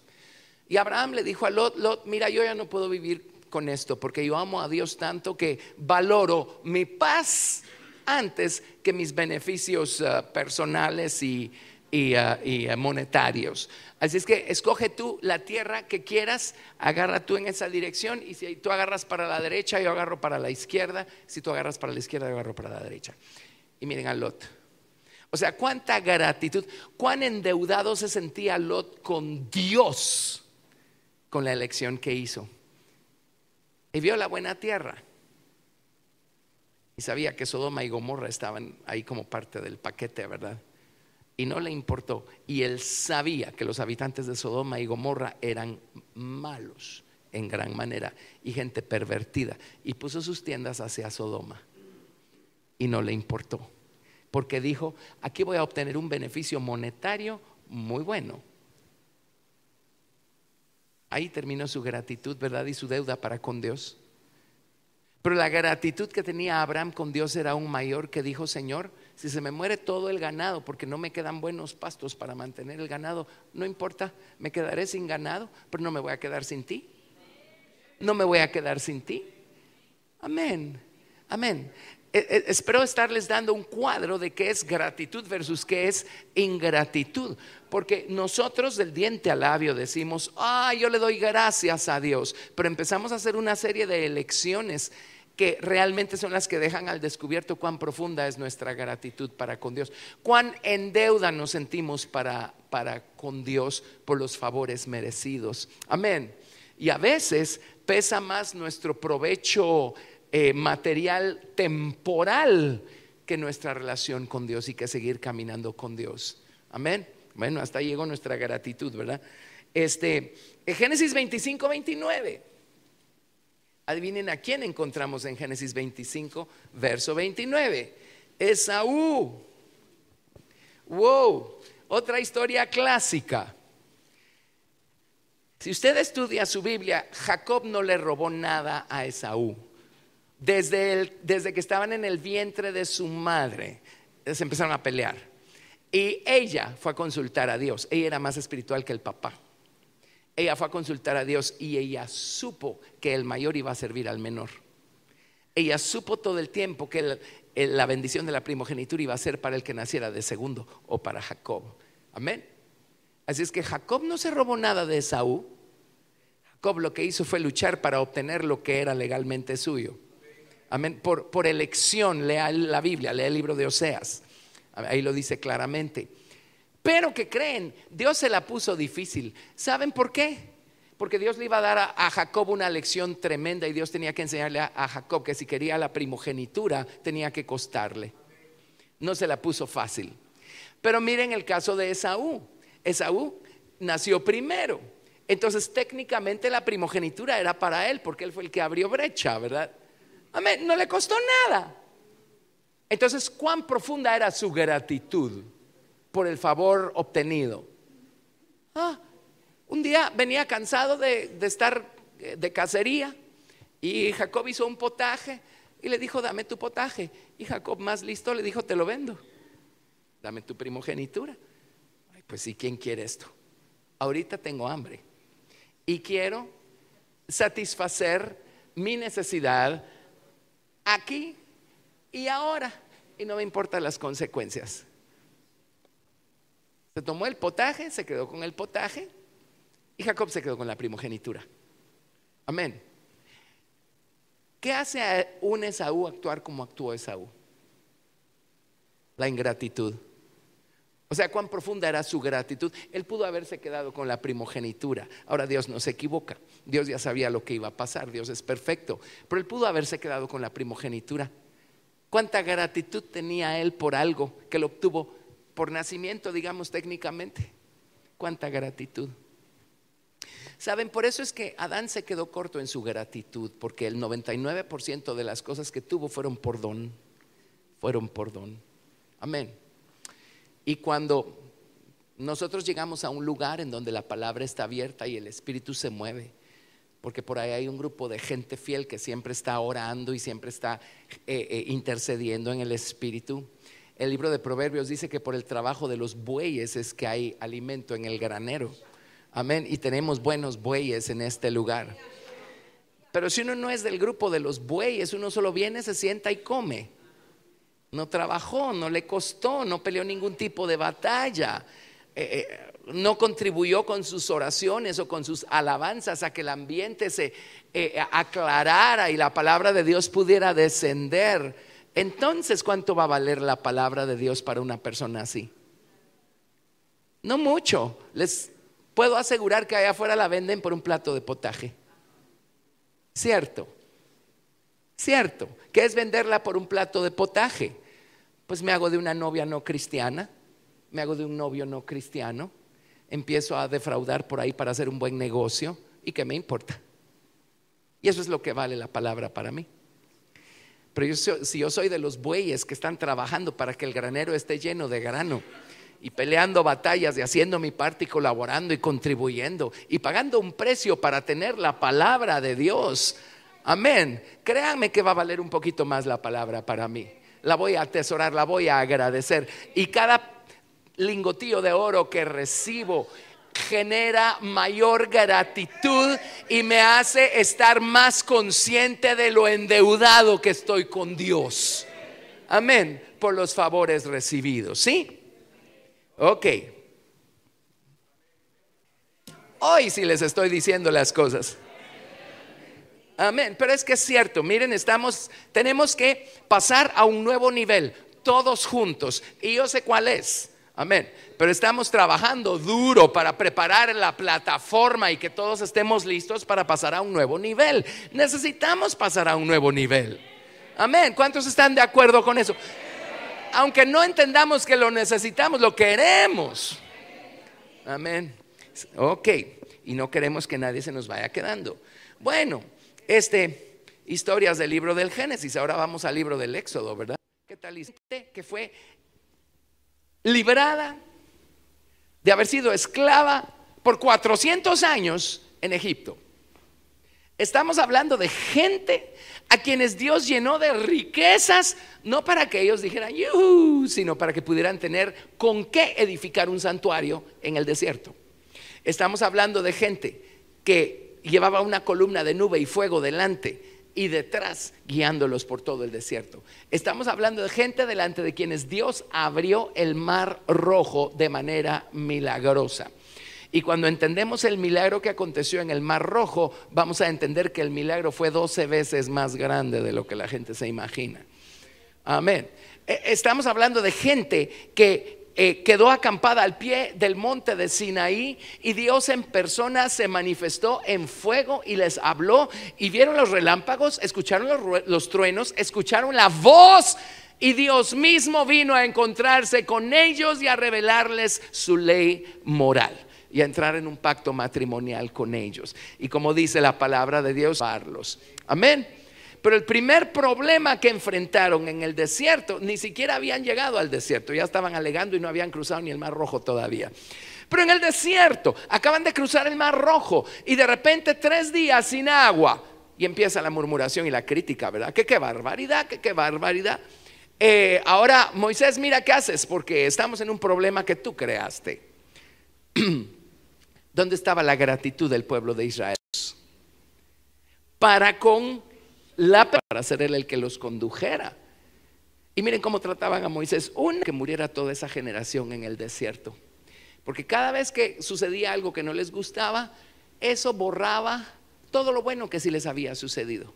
Y Abraham le dijo a Lot, Lot, mira, yo ya no puedo vivir con esto porque yo amo a Dios tanto que valoro mi paz antes que mis beneficios eh, personales y, y, ah, ah, monetarios. Así es que escoge tú la tierra que quieras, agarra tú en esa dirección y si tú agarras para la derecha, yo agarro para la izquierda, si tú agarras para la izquierda, yo agarro para la derecha. Y miren a Lot. O sea, cuánta gratitud, cuán endeudado se sentía Lot con Dios con la elección que hizo. Y vio la buena tierra. Y sabía que Sodoma y Gomorra estaban ahí como parte del paquete, ¿verdad? y no le importó. Y él sabía que los habitantes de Sodoma y Gomorra eran malos en gran manera y gente pervertida. Y puso sus tiendas hacia Sodoma y no le importó. Porque dijo, aquí voy a obtener un beneficio monetario muy bueno. Ahí terminó su gratitud, ¿verdad? Y su deuda para con Dios. Pero la gratitud que tenía Abraham con Dios era aún mayor que dijo, Señor, si se me muere todo el ganado porque no me quedan buenos pastos para mantener el ganado, no importa, me quedaré sin ganado, pero no me voy a quedar sin ti. No me voy a quedar sin ti. Amén. Amén. E, e, espero estarles dando un cuadro de qué es gratitud versus qué es ingratitud. Porque nosotros del diente al labio decimos, ah, yo le doy gracias a Dios. Pero empezamos a hacer una serie de elecciones que realmente son las que dejan al descubierto cuán profunda es nuestra gratitud para con Dios, cuán en deuda nos sentimos para, con Dios por los favores merecidos. Amén. Y a veces pesa más nuestro provecho eh, material temporal que nuestra relación con Dios y que seguir caminando con Dios. Amén. Bueno, hasta llegó nuestra gratitud, ¿verdad? Este, eh, Génesis 25, 29. Adivinen a quién encontramos en Génesis 25, verso 29. Esaú. Wow, otra historia clásica. Si usted estudia su Biblia, Jacob no le robó nada a Esaú. Desde, que estaban en el vientre de su madre, se empezaron a pelear. Y ella fue a consultar a Dios. Ella era más espiritual que el papá ella fue a consultar a Dios y ella supo que el mayor iba a servir al menor. Ella supo todo el tiempo que la bendición de la primogenitura iba a ser para el que naciera de segundo o para Jacob. Amén. Así es que Jacob no se robó nada de Esaú. Jacob lo que hizo fue luchar para obtener lo que era legalmente suyo. Amén. por elección, lea la Biblia, lea el libro de Oseas. Ahí lo dice claramente. Pero que creen, Dios se la puso difícil. ¿Saben por qué? Porque Dios le iba a dar a, Jacob una lección tremenda y Dios tenía que enseñarle a, a Jacob que si quería la primogenitura tenía que costarle. No se la puso fácil. Pero miren el caso de Esaú. Esaú nació primero. Entonces técnicamente la primogenitura era para él porque él fue el que abrió brecha, ¿verdad? Amén, no le costó nada. Entonces, ¿cuán profunda era su gratitud? por el favor obtenido. Ah, un día venía cansado de, estar eh, de cacería y Jacob hizo un potaje y le dijo, dame tu potaje. Y Jacob más listo le dijo, te lo vendo. Dame tu primogenitura. pues sí, ¿quién quiere esto? Ahorita tengo hambre y quiero satisfacer mi necesidad aquí y ahora. Y no me importan las consecuencias. Se tomó el potaje, se quedó con el potaje y Jacob se quedó con la primogenitura. Amén. ¿Qué hace a un Esaú actuar como actuó Esaú? La ingratitud. O sea, cuán profunda era su gratitud. Él pudo haberse quedado con la primogenitura. Ahora Dios no se equivoca. Dios ya sabía lo que iba a pasar. Dios es perfecto. Pero él pudo haberse quedado con la primogenitura. ¿Cuánta gratitud tenía él por algo que lo obtuvo por nacimiento, digamos técnicamente. Cuánta gratitud. Saben, por eso es que Adán se quedó corto en su gratitud, porque el 99% de las cosas que tuvo fueron por don, fueron por don. Amén. Y cuando nosotros llegamos a un lugar en donde la palabra está abierta y el Espíritu se mueve, porque por ahí hay un grupo de gente fiel que siempre está orando y siempre está eh, eh, intercediendo en el Espíritu. El libro de Proverbios dice que por el trabajo de los bueyes es que hay alimento en el granero. Amén. Y tenemos buenos bueyes en este lugar. Pero si uno no es del grupo de los bueyes, uno solo viene, se sienta y come. No trabajó, no le costó, no peleó ningún tipo de batalla. Eh, eh, no contribuyó con sus oraciones o con sus alabanzas a que el ambiente se eh, aclarara y la palabra de Dios pudiera descender. Entonces, ¿cuánto va a valer la palabra de Dios para una persona así? No mucho. Les puedo asegurar que allá afuera la venden por un plato de potaje. Cierto. Cierto. ¿Qué es venderla por un plato de potaje? Pues me hago de una novia no cristiana, me hago de un novio no cristiano, empiezo a defraudar por ahí para hacer un buen negocio y que me importa. Y eso es lo que vale la palabra para mí. Pero si yo soy de los bueyes que están trabajando para que el granero esté lleno de grano y peleando batallas y haciendo mi parte y colaborando y contribuyendo y pagando un precio para tener la palabra de Dios. Amén. Créanme que va a valer un poquito más la palabra para mí. La voy a atesorar, la voy a agradecer. Y cada lingotillo de oro que recibo genera mayor gratitud y me hace estar más consciente de lo endeudado que estoy con Dios. Amén, por los favores recibidos, ¿sí? Ok. Hoy sí les estoy diciendo las cosas. Amén, pero es que es cierto, miren, estamos tenemos que pasar a un nuevo nivel todos juntos y yo sé cuál es Amén. Pero estamos trabajando duro para preparar la plataforma y que todos estemos listos para pasar a un nuevo nivel. Necesitamos pasar a un nuevo nivel. Amén. ¿Cuántos están de acuerdo con eso? Aunque no entendamos que lo necesitamos, lo queremos. Amén. Ok. Y no queremos que nadie se nos vaya quedando. Bueno, este, historias del libro del Génesis. Ahora vamos al libro del Éxodo, ¿verdad? ¿Qué tal? Que fue librada de haber sido esclava por 400 años en Egipto. Estamos hablando de gente a quienes Dios llenó de riquezas, no para que ellos dijeran, Yuhu", sino para que pudieran tener con qué edificar un santuario en el desierto. Estamos hablando de gente que llevaba una columna de nube y fuego delante, y detrás guiándolos por todo el desierto. Estamos hablando de gente delante de quienes Dios abrió el mar rojo de manera milagrosa. Y cuando entendemos el milagro que aconteció en el Mar Rojo, vamos a entender que el milagro fue 12 veces más grande de lo que la gente se imagina. Amén. E, estamos hablando de gente que eh, quedó acampada al pie del monte de Sinaí y Dios en persona se manifestó en fuego y les habló y vieron los relámpagos, escucharon los, los truenos, escucharon la voz y Dios mismo vino a encontrarse con ellos y a revelarles su ley moral y a entrar en un pacto matrimonial con ellos. Y como dice la palabra de Dios, Amén. Pero el primer problema que enfrentaron en el desierto, ni siquiera habían llegado al desierto, ya estaban alegando y no habían cruzado ni el Mar Rojo todavía. Pero en el desierto, acaban de cruzar el Mar Rojo y de repente tres días sin agua. Y empieza la murmuración y la crítica, ¿verdad? ¡Qué qué barbaridad, qué barbaridad. Eh, ahora, Moisés, mira qué haces, porque estamos en un problema que tú creaste. ¿Dónde estaba la gratitud del pueblo de Israel? Para con la para ser él el que los condujera. Y miren cómo trataban a Moisés, una que muriera toda esa generación en el desierto. Porque cada vez que sucedía algo que no les gustaba, eso borraba todo lo bueno que sí les había sucedido.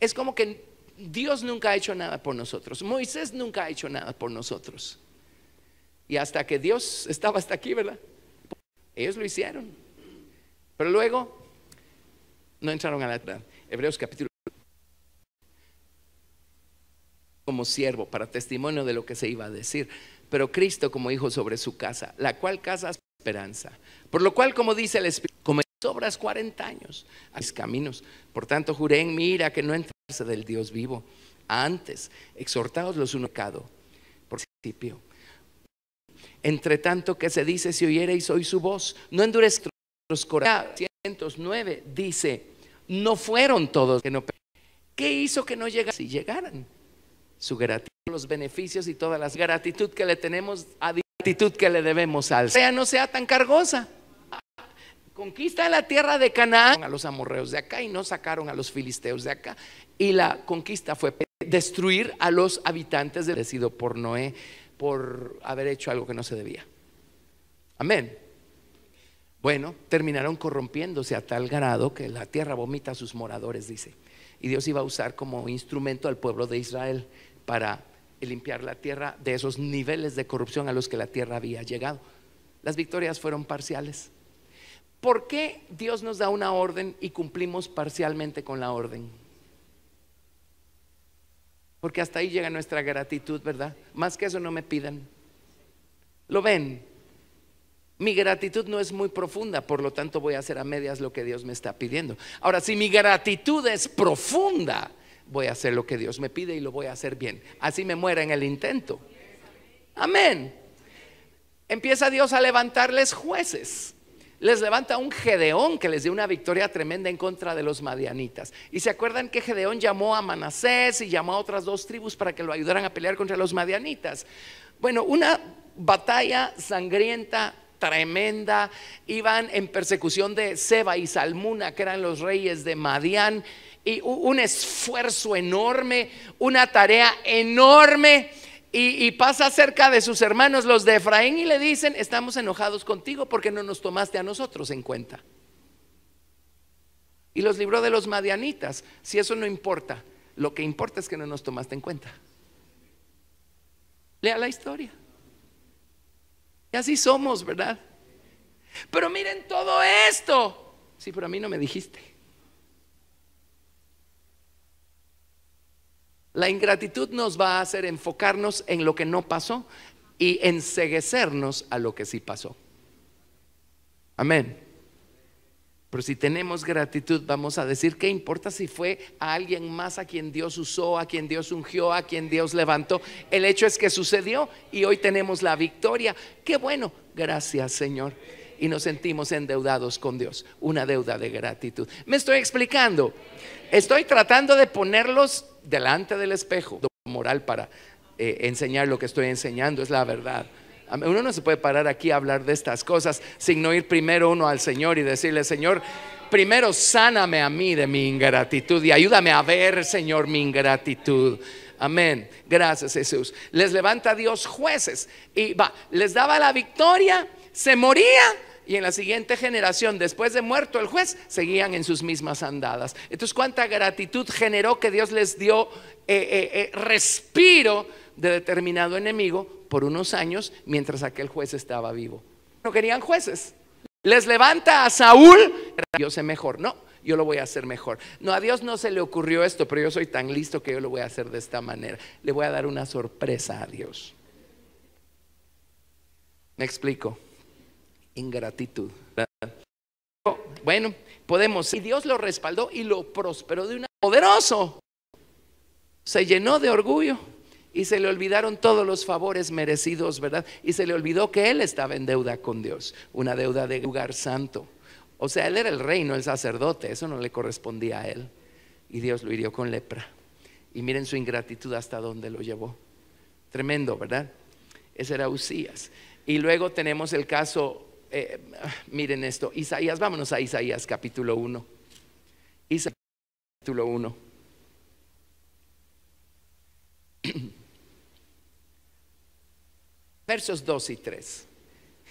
Es como que Dios nunca ha hecho nada por nosotros, Moisés nunca ha hecho nada por nosotros. Y hasta que Dios estaba hasta aquí, ¿verdad? Ellos lo hicieron. Pero luego no entraron a la Hebreos capítulo como siervo para testimonio de lo que se iba a decir, pero Cristo como hijo sobre su casa, la cual casa es esperanza. Por lo cual, como dice el Espíritu, como sobras 40 años a mis caminos. Por tanto, juré en mi que no entrarse del Dios vivo. Antes, exhortaos los uno pecado por principio. Entre tanto que se dice, si oyereis hoy su voz, no endurezcáis los corazones. 109 dice, no fueron todos que no ¿Qué hizo que no llegaran? Si llegaran su gratitud, los beneficios y toda la gratitud que le tenemos, a gratitud que le debemos al sea, no sea tan cargosa. Conquista la tierra de Canaán a los amorreos de acá y no sacaron a los filisteos de acá. Y la conquista fue destruir a los habitantes de sido por Noé por haber hecho algo que no se debía. Amén. Bueno, terminaron corrompiéndose a tal grado que la tierra vomita a sus moradores, dice y Dios iba a usar como instrumento al pueblo de Israel para limpiar la tierra de esos niveles de corrupción a los que la tierra había llegado. Las victorias fueron parciales. ¿Por qué Dios nos da una orden y cumplimos parcialmente con la orden? Porque hasta ahí llega nuestra gratitud, ¿verdad? Más que eso no me pidan. ¿Lo ven? mi gratitud no es muy profunda, por lo tanto voy a hacer a medias lo que Dios me está pidiendo. Ahora, si mi gratitud es profunda, voy a hacer lo que Dios me pide y lo voy a hacer bien. Así me muera en el intento. Amén. Empieza Dios a levantarles jueces. Les levanta un Gedeón que les dio una victoria tremenda en contra de los madianitas. Y se acuerdan que Gedeón llamó a Manasés y llamó a otras dos tribus para que lo ayudaran a pelear contra los madianitas. Bueno, una batalla sangrienta tremenda. Iban en persecución de Seba y Salmuna, que eran los reyes de Madián. Y un esfuerzo enorme, una tarea enorme. Y, pasa cerca de sus hermanos, los de Efraín, y le dicen, estamos enojados contigo porque no nos tomaste a nosotros en cuenta. Y los libró de los madianitas. Si eso no importa, lo que importa es que no nos tomaste en cuenta. Lea la historia. Y así somos, ¿verdad? Pero miren todo esto. Sí, pero a mí no me dijiste. La ingratitud nos va a hacer enfocarnos en lo que no pasó y enseguecernos a lo que sí pasó. Amén. Pero si tenemos gratitud, vamos a decir, ¿qué importa si fue a alguien más a quien Dios usó, a quien Dios ungió, a quien Dios levantó? El hecho es que sucedió y hoy tenemos la victoria. Qué bueno, gracias Señor. Y nos sentimos endeudados con Dios, una deuda de gratitud. Me estoy explicando. Estoy tratando de ponerlos delante del espejo moral para eh, enseñar lo que estoy enseñando, es la verdad. Uno no se puede parar aquí a hablar de estas cosas sin no ir primero uno al Señor y decirle, Señor, primero sáname a mí de mi ingratitud y ayúdame a ver, Señor, mi ingratitud. Amén. Gracias, Jesús. Les levanta Dios jueces y va, les daba la victoria, se moría y en la siguiente generación, después de muerto el juez, seguían en sus mismas andadas. Entonces, cuánta gratitud generó que Dios les dio eh, eh, eh, respiro de determinado enemigo por unos años mientras aquel juez estaba vivo. No querían jueces. Les levanta a Saúl, yo sé mejor, no, yo lo voy a hacer mejor. No, a Dios no se le ocurrió esto, pero yo soy tan listo que yo lo voy a hacer de esta manera. Le voy a dar una sorpresa a Dios. Me explico. Ingratitud. Bueno, podemos. Y Dios lo respaldó y lo prosperó de una poderoso. Se llenó de orgullo y se le olvidaron todos los favores merecidos, ¿verdad? Y se le olvidó que él estaba en deuda con Dios, una deuda de lugar santo. O sea, él era el rey, no el sacerdote, eso no le correspondía a él. Y Dios lo hirió con lepra. Y miren su ingratitud hasta dónde lo llevó. Tremendo, ¿verdad? Ese era Usías. Y luego tenemos el caso, eh, miren esto, Isaías, vámonos a Isaías capítulo 1. Isaías capítulo 1. versos 2 y 3.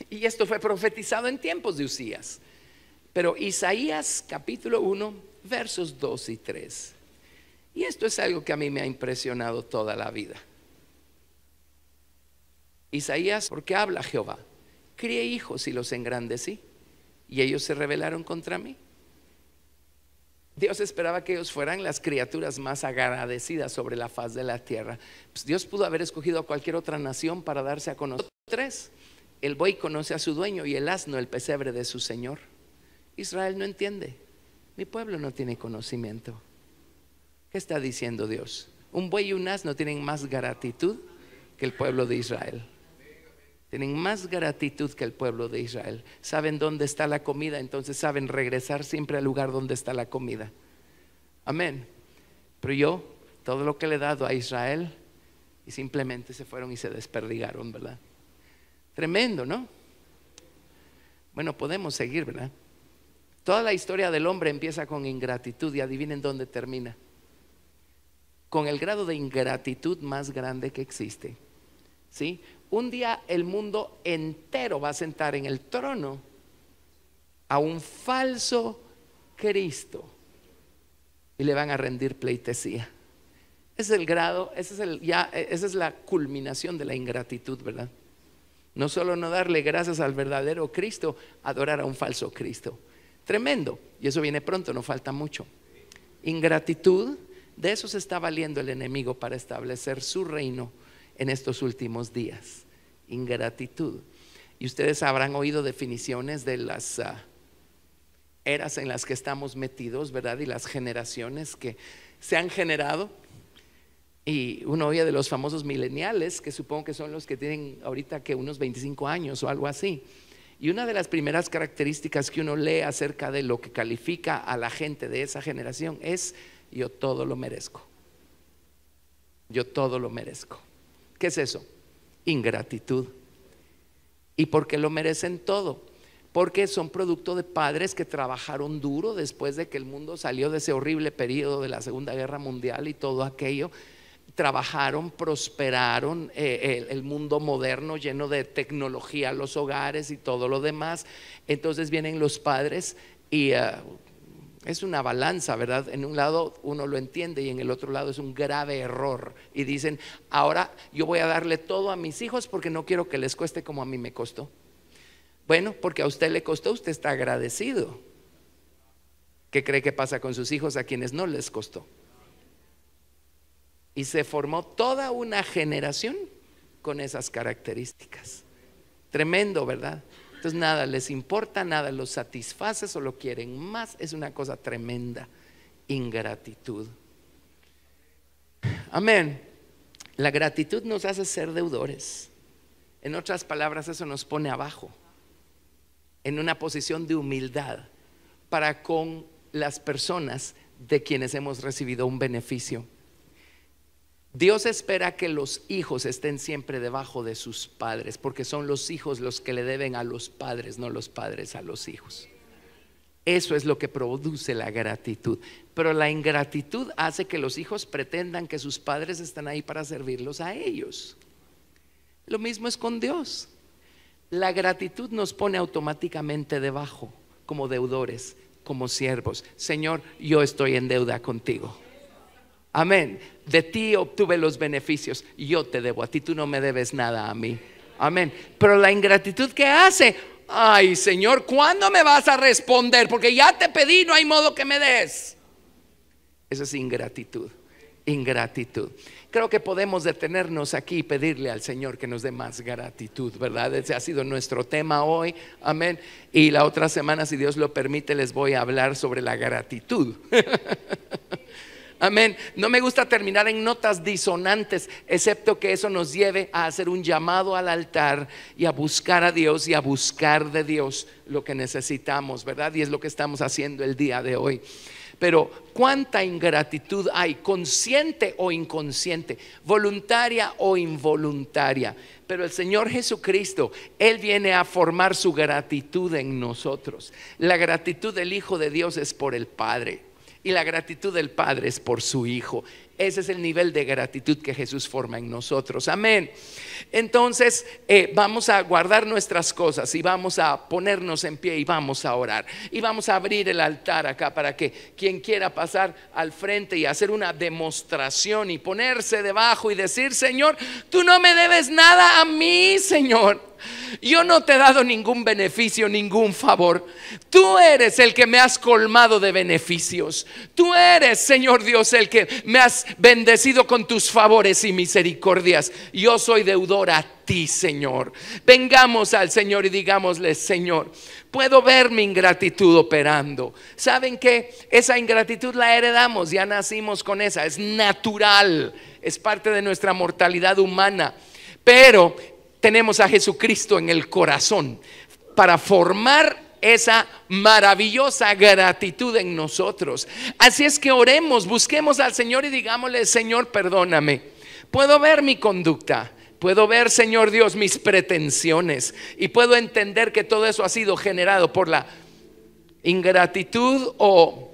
Y esto fue profetizado en tiempos de Usías. Pero Isaías capítulo 1, versos 2 y 3. Y esto es algo que a mí me ha impresionado toda la vida. Isaías, ¿por qué habla Jehová? Crié hijos y los engrandecí, y ellos se rebelaron contra mí. Dios esperaba que ellos fueran las criaturas más agradecidas sobre la faz de la tierra. Pues, Dios pudo haber escogido a cualquier otra nación para darse a conocer. Tres, el buey conoce a su dueño y el asno el pesebre de su señor. Israel no entiende. Mi pueblo no tiene conocimiento. ¿Qué está diciendo Dios? Un buey y un asno tienen más gratitud que el pueblo de Israel tienen más gratitud que el pueblo de Israel. Saben dónde está la comida, entonces saben regresar siempre al lugar donde está la comida. Amén. Pero yo, todo lo que le he dado a Israel, y simplemente se fueron y se desperdigaron, ¿verdad? Tremendo, ¿no? Bueno, podemos seguir, ¿verdad? Toda la historia del hombre empieza con ingratitud y adivinen dónde termina. Con el grado de ingratitud más grande que existe. ¿Sí? un día el mundo entero va a sentar en el trono a un falso Cristo y le van a rendir pleitesía. Ese es el grado, esa es la culminación de la ingratitud, ¿verdad? No solo no darle gracias al verdadero Cristo, adorar a un falso Cristo. Tremendo. Y eso viene pronto, no falta mucho. Ingratitud, de eso se está valiendo el enemigo para establecer su reino en estos últimos días? Ingratitud. Y ustedes habrán oído definiciones de las ah, eras en las que estamos metidos, ¿verdad? Y las generaciones que se han generado. Y uno oye de los famosos mileniales, que supongo que son los que tienen ahorita que unos 25 años o algo así. Y una de las primeras características que uno lee acerca de lo que califica a la gente de esa generación es, yo todo lo merezco. Yo todo lo merezco. ¿Qué es eso? Ingratitud. Y por qué lo merecen todo. Porque son producto de padres que trabajaron duro después de que el mundo salió de ese horrible periodo de la Segunda Guerra Mundial y todo aquello trabajaron, prosperaron, eh, el, mundo moderno lleno de tecnología, los hogares y todo lo demás. Entonces vienen los padres y eh, es una balanza, ¿verdad? En un lado uno lo entiende y en el otro lado es un grave error. Y dicen, ahora yo voy a darle todo a mis hijos porque no quiero que les cueste como a mí me costó. Bueno, porque a usted le costó, usted está agradecido. ¿Qué cree que pasa con sus hijos a quienes no les costó? Y se formó toda una generación con esas características. Tremendo, ¿verdad? Entonces nada les importa, nada los satisface, solo quieren más. Es una cosa tremenda. Ingratitud. Amén. La gratitud nos hace ser deudores. En otras palabras, eso nos pone abajo, en una posición de humildad para con las personas de quienes hemos recibido un beneficio. Dios espera que los hijos estén siempre debajo de sus padres, porque son los hijos los que le deben a los padres, no los padres a los hijos. Eso es lo que produce la gratitud. Pero la ingratitud hace que los hijos pretendan que sus padres están ahí para servirlos a ellos. Lo mismo es con Dios. La gratitud nos pone automáticamente debajo, como deudores, como siervos. Señor, yo estoy en deuda contigo Amén. De ti obtuve los beneficios. Yo te debo a ti, tú no me debes nada a mí. Amén. Pero la ingratitud que hace, ay Señor, ¿cuándo me vas a responder? Porque ya te pedí, no hay modo que me des. Esa es ingratitud, ingratitud. Creo que podemos detenernos aquí y pedirle al Señor que nos dé más gratitud, ¿verdad? Ese ha sido nuestro tema hoy, amén. Y la otra semana, si Dios lo permite, les voy a hablar sobre la gratitud. Amén. No me gusta terminar en notas disonantes, excepto que eso nos lleve a hacer un llamado al altar y a buscar a Dios y a buscar de Dios lo que necesitamos, ¿verdad? Y es lo que estamos haciendo el día de hoy. Pero cuánta ingratitud hay, consciente o inconsciente, voluntaria o involuntaria. Pero el Señor Jesucristo, Él viene a formar su gratitud en nosotros. La gratitud del Hijo de Dios es por el Padre. Y la gratitud del Padre es por su Hijo. Ese es el nivel de gratitud que Jesús forma en nosotros. Amén. Entonces eh, vamos a guardar nuestras cosas y vamos a ponernos en pie y vamos a orar. Y vamos a abrir el altar acá para que quien quiera pasar al frente y hacer una demostración y ponerse debajo y decir, Señor, tú no me debes nada a mí, Señor. Yo no te he dado ningún beneficio, ningún favor. Tú eres el que me has colmado de beneficios. Tú eres, Señor Dios, el que me has bendecido con tus favores y misericordias. Yo soy deudor a ti, Señor. Vengamos al Señor y digámosle, Señor, puedo ver mi ingratitud operando. ¿Saben qué? Esa ingratitud la heredamos, ya nacimos con esa, es natural, es parte de nuestra mortalidad humana. Pero tenemos a Jesucristo en el corazón para formar esa maravillosa gratitud en nosotros. Así es que oremos, busquemos al Señor y digámosle, Señor, perdóname. Puedo ver mi conducta. Puedo ver, Señor Dios, mis pretensiones y puedo entender que todo eso ha sido generado por la ingratitud o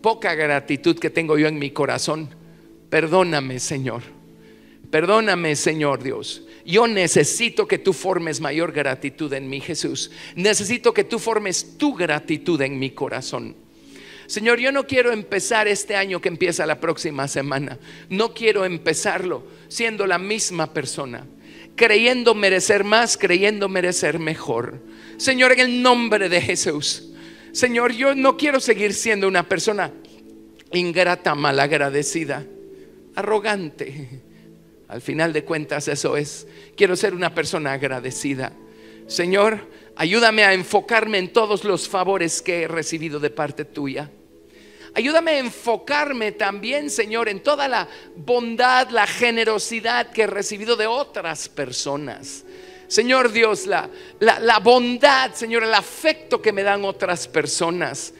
poca gratitud que tengo yo en mi corazón. Perdóname, Señor. Perdóname, Señor Dios. Yo necesito que tú formes mayor gratitud en mi Jesús. Necesito que tú formes tu gratitud en mi corazón. Señor, yo no quiero empezar este año que empieza la próxima semana. No quiero empezarlo siendo la misma persona, creyendo merecer más, creyendo merecer mejor. Señor, en el nombre de Jesús. Señor, yo no quiero seguir siendo una persona ingrata, malagradecida, arrogante al final de cuentas eso es, quiero ser una persona agradecida. Señor, ayúdame a enfocarme en todos los favores que he recibido de parte tuya. Ayúdame a enfocarme también, Señor, en toda la bondad, la generosidad que he recibido de otras personas. Señor Dios, la, bondad, Señor, el afecto que me dan otras personas.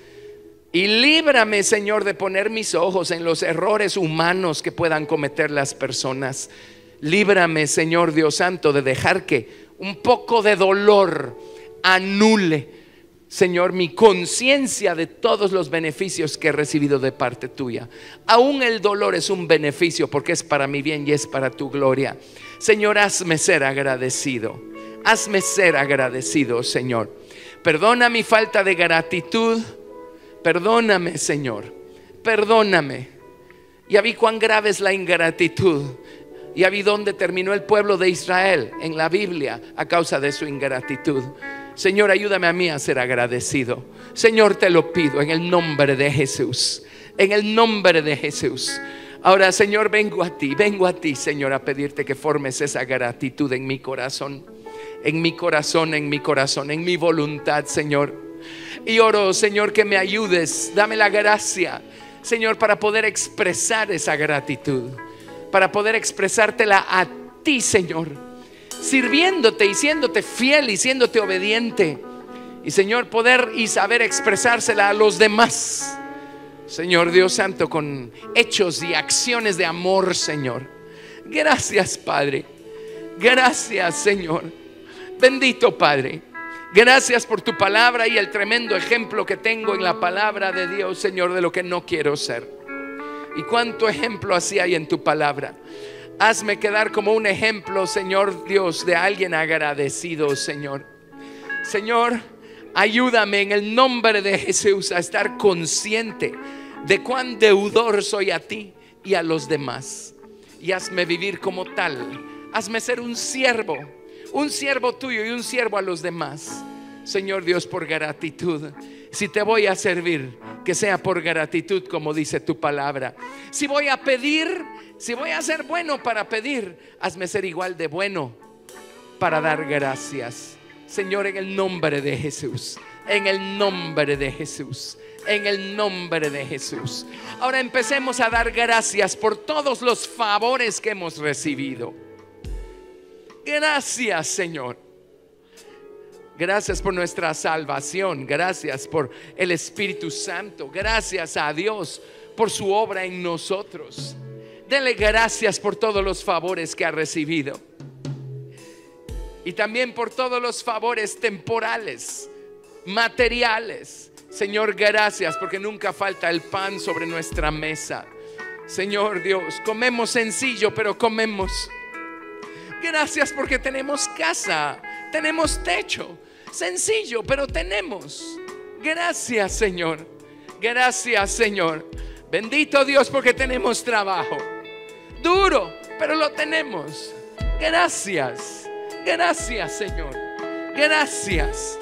Y líbrame, Señor, de poner mis ojos en los errores humanos que puedan cometer las personas. Líbrame, Señor Dios Santo, de dejar que un poco de dolor anule, Señor, mi conciencia de todos los beneficios que he recibido de parte tuya. Aún el dolor es un beneficio porque es para mi bien y es para tu gloria. Señor, hazme ser agradecido. Hazme ser agradecido, Señor. Perdona mi falta de gratitud Perdóname, Señor, perdóname. Ya vi cuán grave es la ingratitud. Ya vi dónde terminó el pueblo de Israel en la Biblia a causa de su ingratitud. Señor, ayúdame a mí a ser agradecido. Señor, te lo pido en el nombre de Jesús. En el nombre de Jesús. Ahora, Señor, vengo a ti, vengo a ti, Señor, a pedirte que formes esa gratitud en mi corazón, en mi corazón, en mi corazón, en mi voluntad, Señor y oro, Señor, que me ayudes, dame la gracia, Señor, para poder expresar esa gratitud, para poder expresártela a ti, Señor, sirviéndote y siéndote fiel y siéndote obediente. Y Señor, poder y saber expresársela a los demás. Señor Dios Santo, con hechos y acciones de amor, Señor. Gracias, Padre. Gracias, Señor. Bendito Padre. Gracias por tu palabra y el tremendo ejemplo que tengo en la palabra de Dios, Señor, de lo que no quiero ser. Y cuánto ejemplo así hay en tu palabra. Hazme quedar como un ejemplo, Señor Dios, de alguien agradecido, Señor. Señor, ayúdame en el nombre de Jesús a estar consciente de cuán deudor soy a ti y a los demás. Y hazme vivir como tal. Hazme ser un siervo un siervo tuyo y un siervo a los demás. Señor Dios, por gratitud. Si te voy a servir, que sea por gratitud, como dice tu palabra. Si voy a pedir, si voy a ser bueno para pedir, hazme ser igual de bueno para dar gracias. Señor, en el nombre de Jesús, en el nombre de Jesús en el nombre de Jesús. Ahora empecemos a dar gracias por todos los favores que hemos recibido. Gracias, Señor. Gracias por nuestra salvación. Gracias por el Espíritu Santo. Gracias a Dios por su obra en nosotros. Dele gracias por todos los favores que ha recibido. Y también por todos los favores temporales, materiales. Señor, gracias porque nunca falta el pan sobre nuestra mesa. Señor Dios, comemos sencillo, pero comemos. Gracias porque tenemos casa, tenemos techo. Sencillo, pero tenemos. Gracias, Señor. Gracias, Señor. Bendito Dios porque tenemos trabajo. Duro, pero lo tenemos. Gracias. Gracias, Señor. Gracias.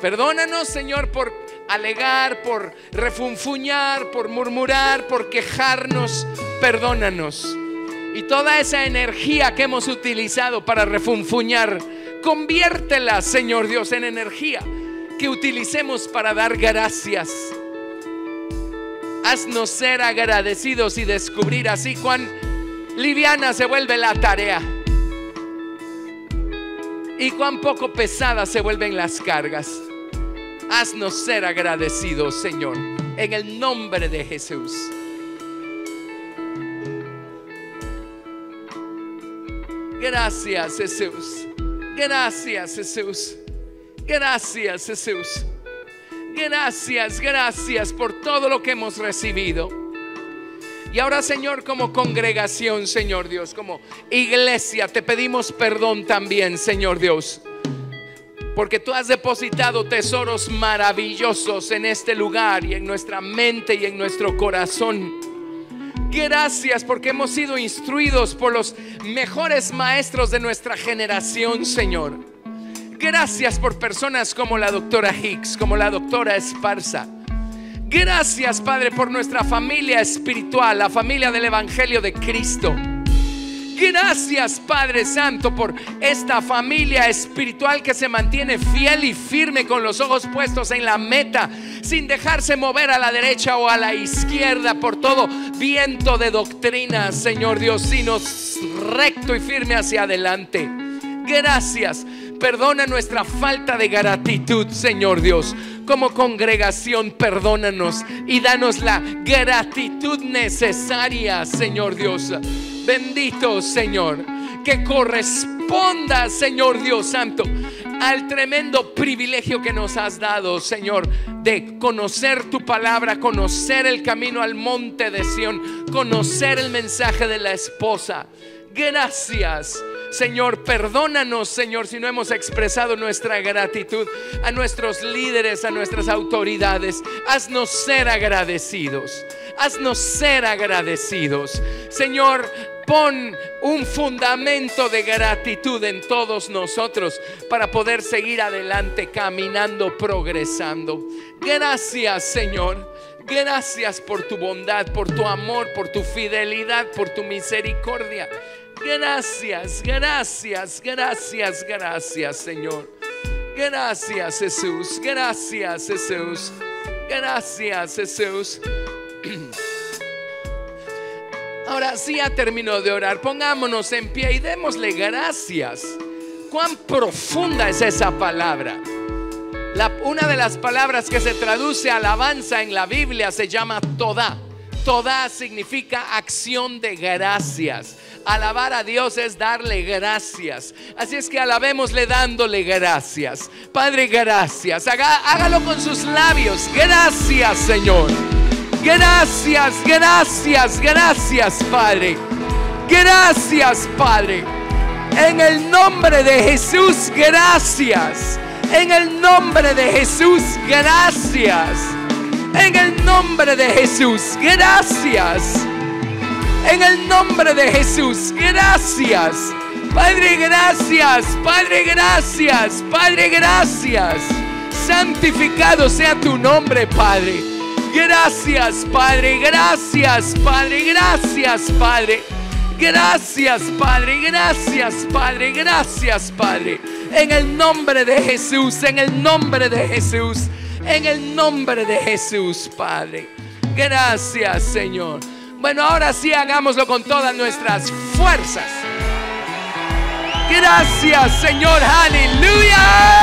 Perdónanos, Señor, por alegar, por refunfuñar, por murmurar, por quejarnos. Perdónanos. Y toda esa energía que hemos utilizado para refunfuñar, conviértela, Señor Dios, en energía que utilicemos para dar gracias. Haznos ser agradecidos y descubrir así cuán liviana se vuelve la tarea y cuán poco pesadas se vuelven las cargas. Haznos ser agradecidos, Señor, en el nombre de Jesús. Gracias, Jesús. Gracias, Jesús. Gracias, Jesús. Gracias, gracias por todo lo que hemos recibido. Y ahora, Señor, como congregación, Señor Dios, como iglesia, te pedimos perdón también, Señor Dios. Porque tú has depositado tesoros maravillosos en este lugar y en nuestra mente y en nuestro corazón. Gracias porque hemos sido instruidos por los mejores maestros de nuestra generación, Señor. Gracias por personas como la doctora Hicks, como la doctora Esparza. Gracias, Padre, por nuestra familia espiritual, la familia del Evangelio de Cristo. Gracias Padre Santo por esta familia espiritual que se mantiene fiel y firme con los ojos puestos en la meta, sin dejarse mover a la derecha o a la izquierda por todo viento de doctrina, Señor Dios, sino recto y firme hacia adelante. Gracias. Perdona nuestra falta de gratitud, Señor Dios. Como congregación, perdónanos y danos la gratitud necesaria, Señor Dios bendito Señor, que corresponda, Señor Dios Santo, al tremendo privilegio que nos has dado, Señor, de conocer tu palabra, conocer el camino al monte de Sión, conocer el mensaje de la esposa. Gracias. Señor, perdónanos, Señor, si no hemos expresado nuestra gratitud a nuestros líderes, a nuestras autoridades. Haznos ser agradecidos. Haznos ser agradecidos. Señor, pon un fundamento de gratitud en todos nosotros para poder seguir adelante, caminando, progresando. Gracias Señor. Gracias por tu bondad, por tu amor, por tu fidelidad, por tu misericordia. Gracias, gracias, gracias, gracias Señor. Gracias Jesús, gracias Jesús, gracias Jesús. Ahora sí ya terminó de orar. Pongámonos en pie y démosle gracias. Cuán profunda es esa palabra. una de las palabras que se traduce alabanza en la Biblia se llama toda. Toda significa acción de gracias. Alabar a Dios es darle gracias. Así es que alabémosle dándole gracias. Padre, gracias. hágalo con sus labios. Gracias, Señor. Gracias, gracias, gracias, Padre. Gracias, Padre. En el nombre de Jesús, gracias. En el nombre de Jesús, gracias. En el nombre de Jesús, gracias. En el nombre de Jesús, gracias. Padre, gracias. Padre, gracias. Padre, gracias. Santificado sea tu nombre, Padre. Gracias, Padre. Gracias, Padre. Gracias, Padre. Gracias, Padre. Gracias, Padre. Gracias, Padre. En el nombre de Jesús. En el nombre de Jesús. En el nombre de Jesús, Padre. Gracias, Señor. Bueno, ahora sí hagámoslo con todas nuestras fuerzas. Gracias, Señor. Aleluya.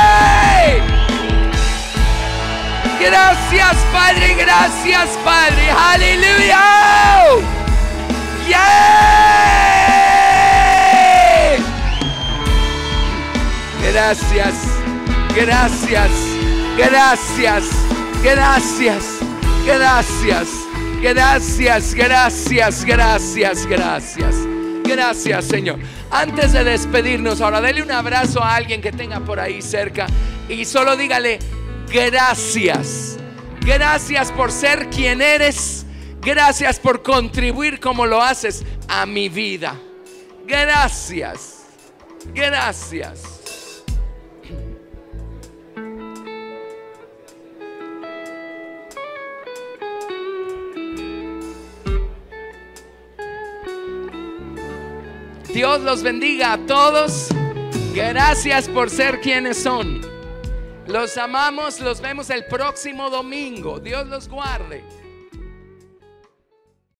Gracias, Padre, gracias, Padre. Aleluya. Yeah. Gracias, gracias, gracias, gracias, gracias, gracias, gracias, gracias, gracias. Gracias, Señor. Antes de despedirnos, ahora dele un abrazo a alguien que tenga por ahí cerca y solo dígale, gracias. Gracias por ser quien eres. Gracias por contribuir como lo haces a mi vida. Gracias. Gracias. Dios los bendiga a todos. Gracias por ser quienes son. Los amamos, los vemos el próximo domingo. Dios los guarde.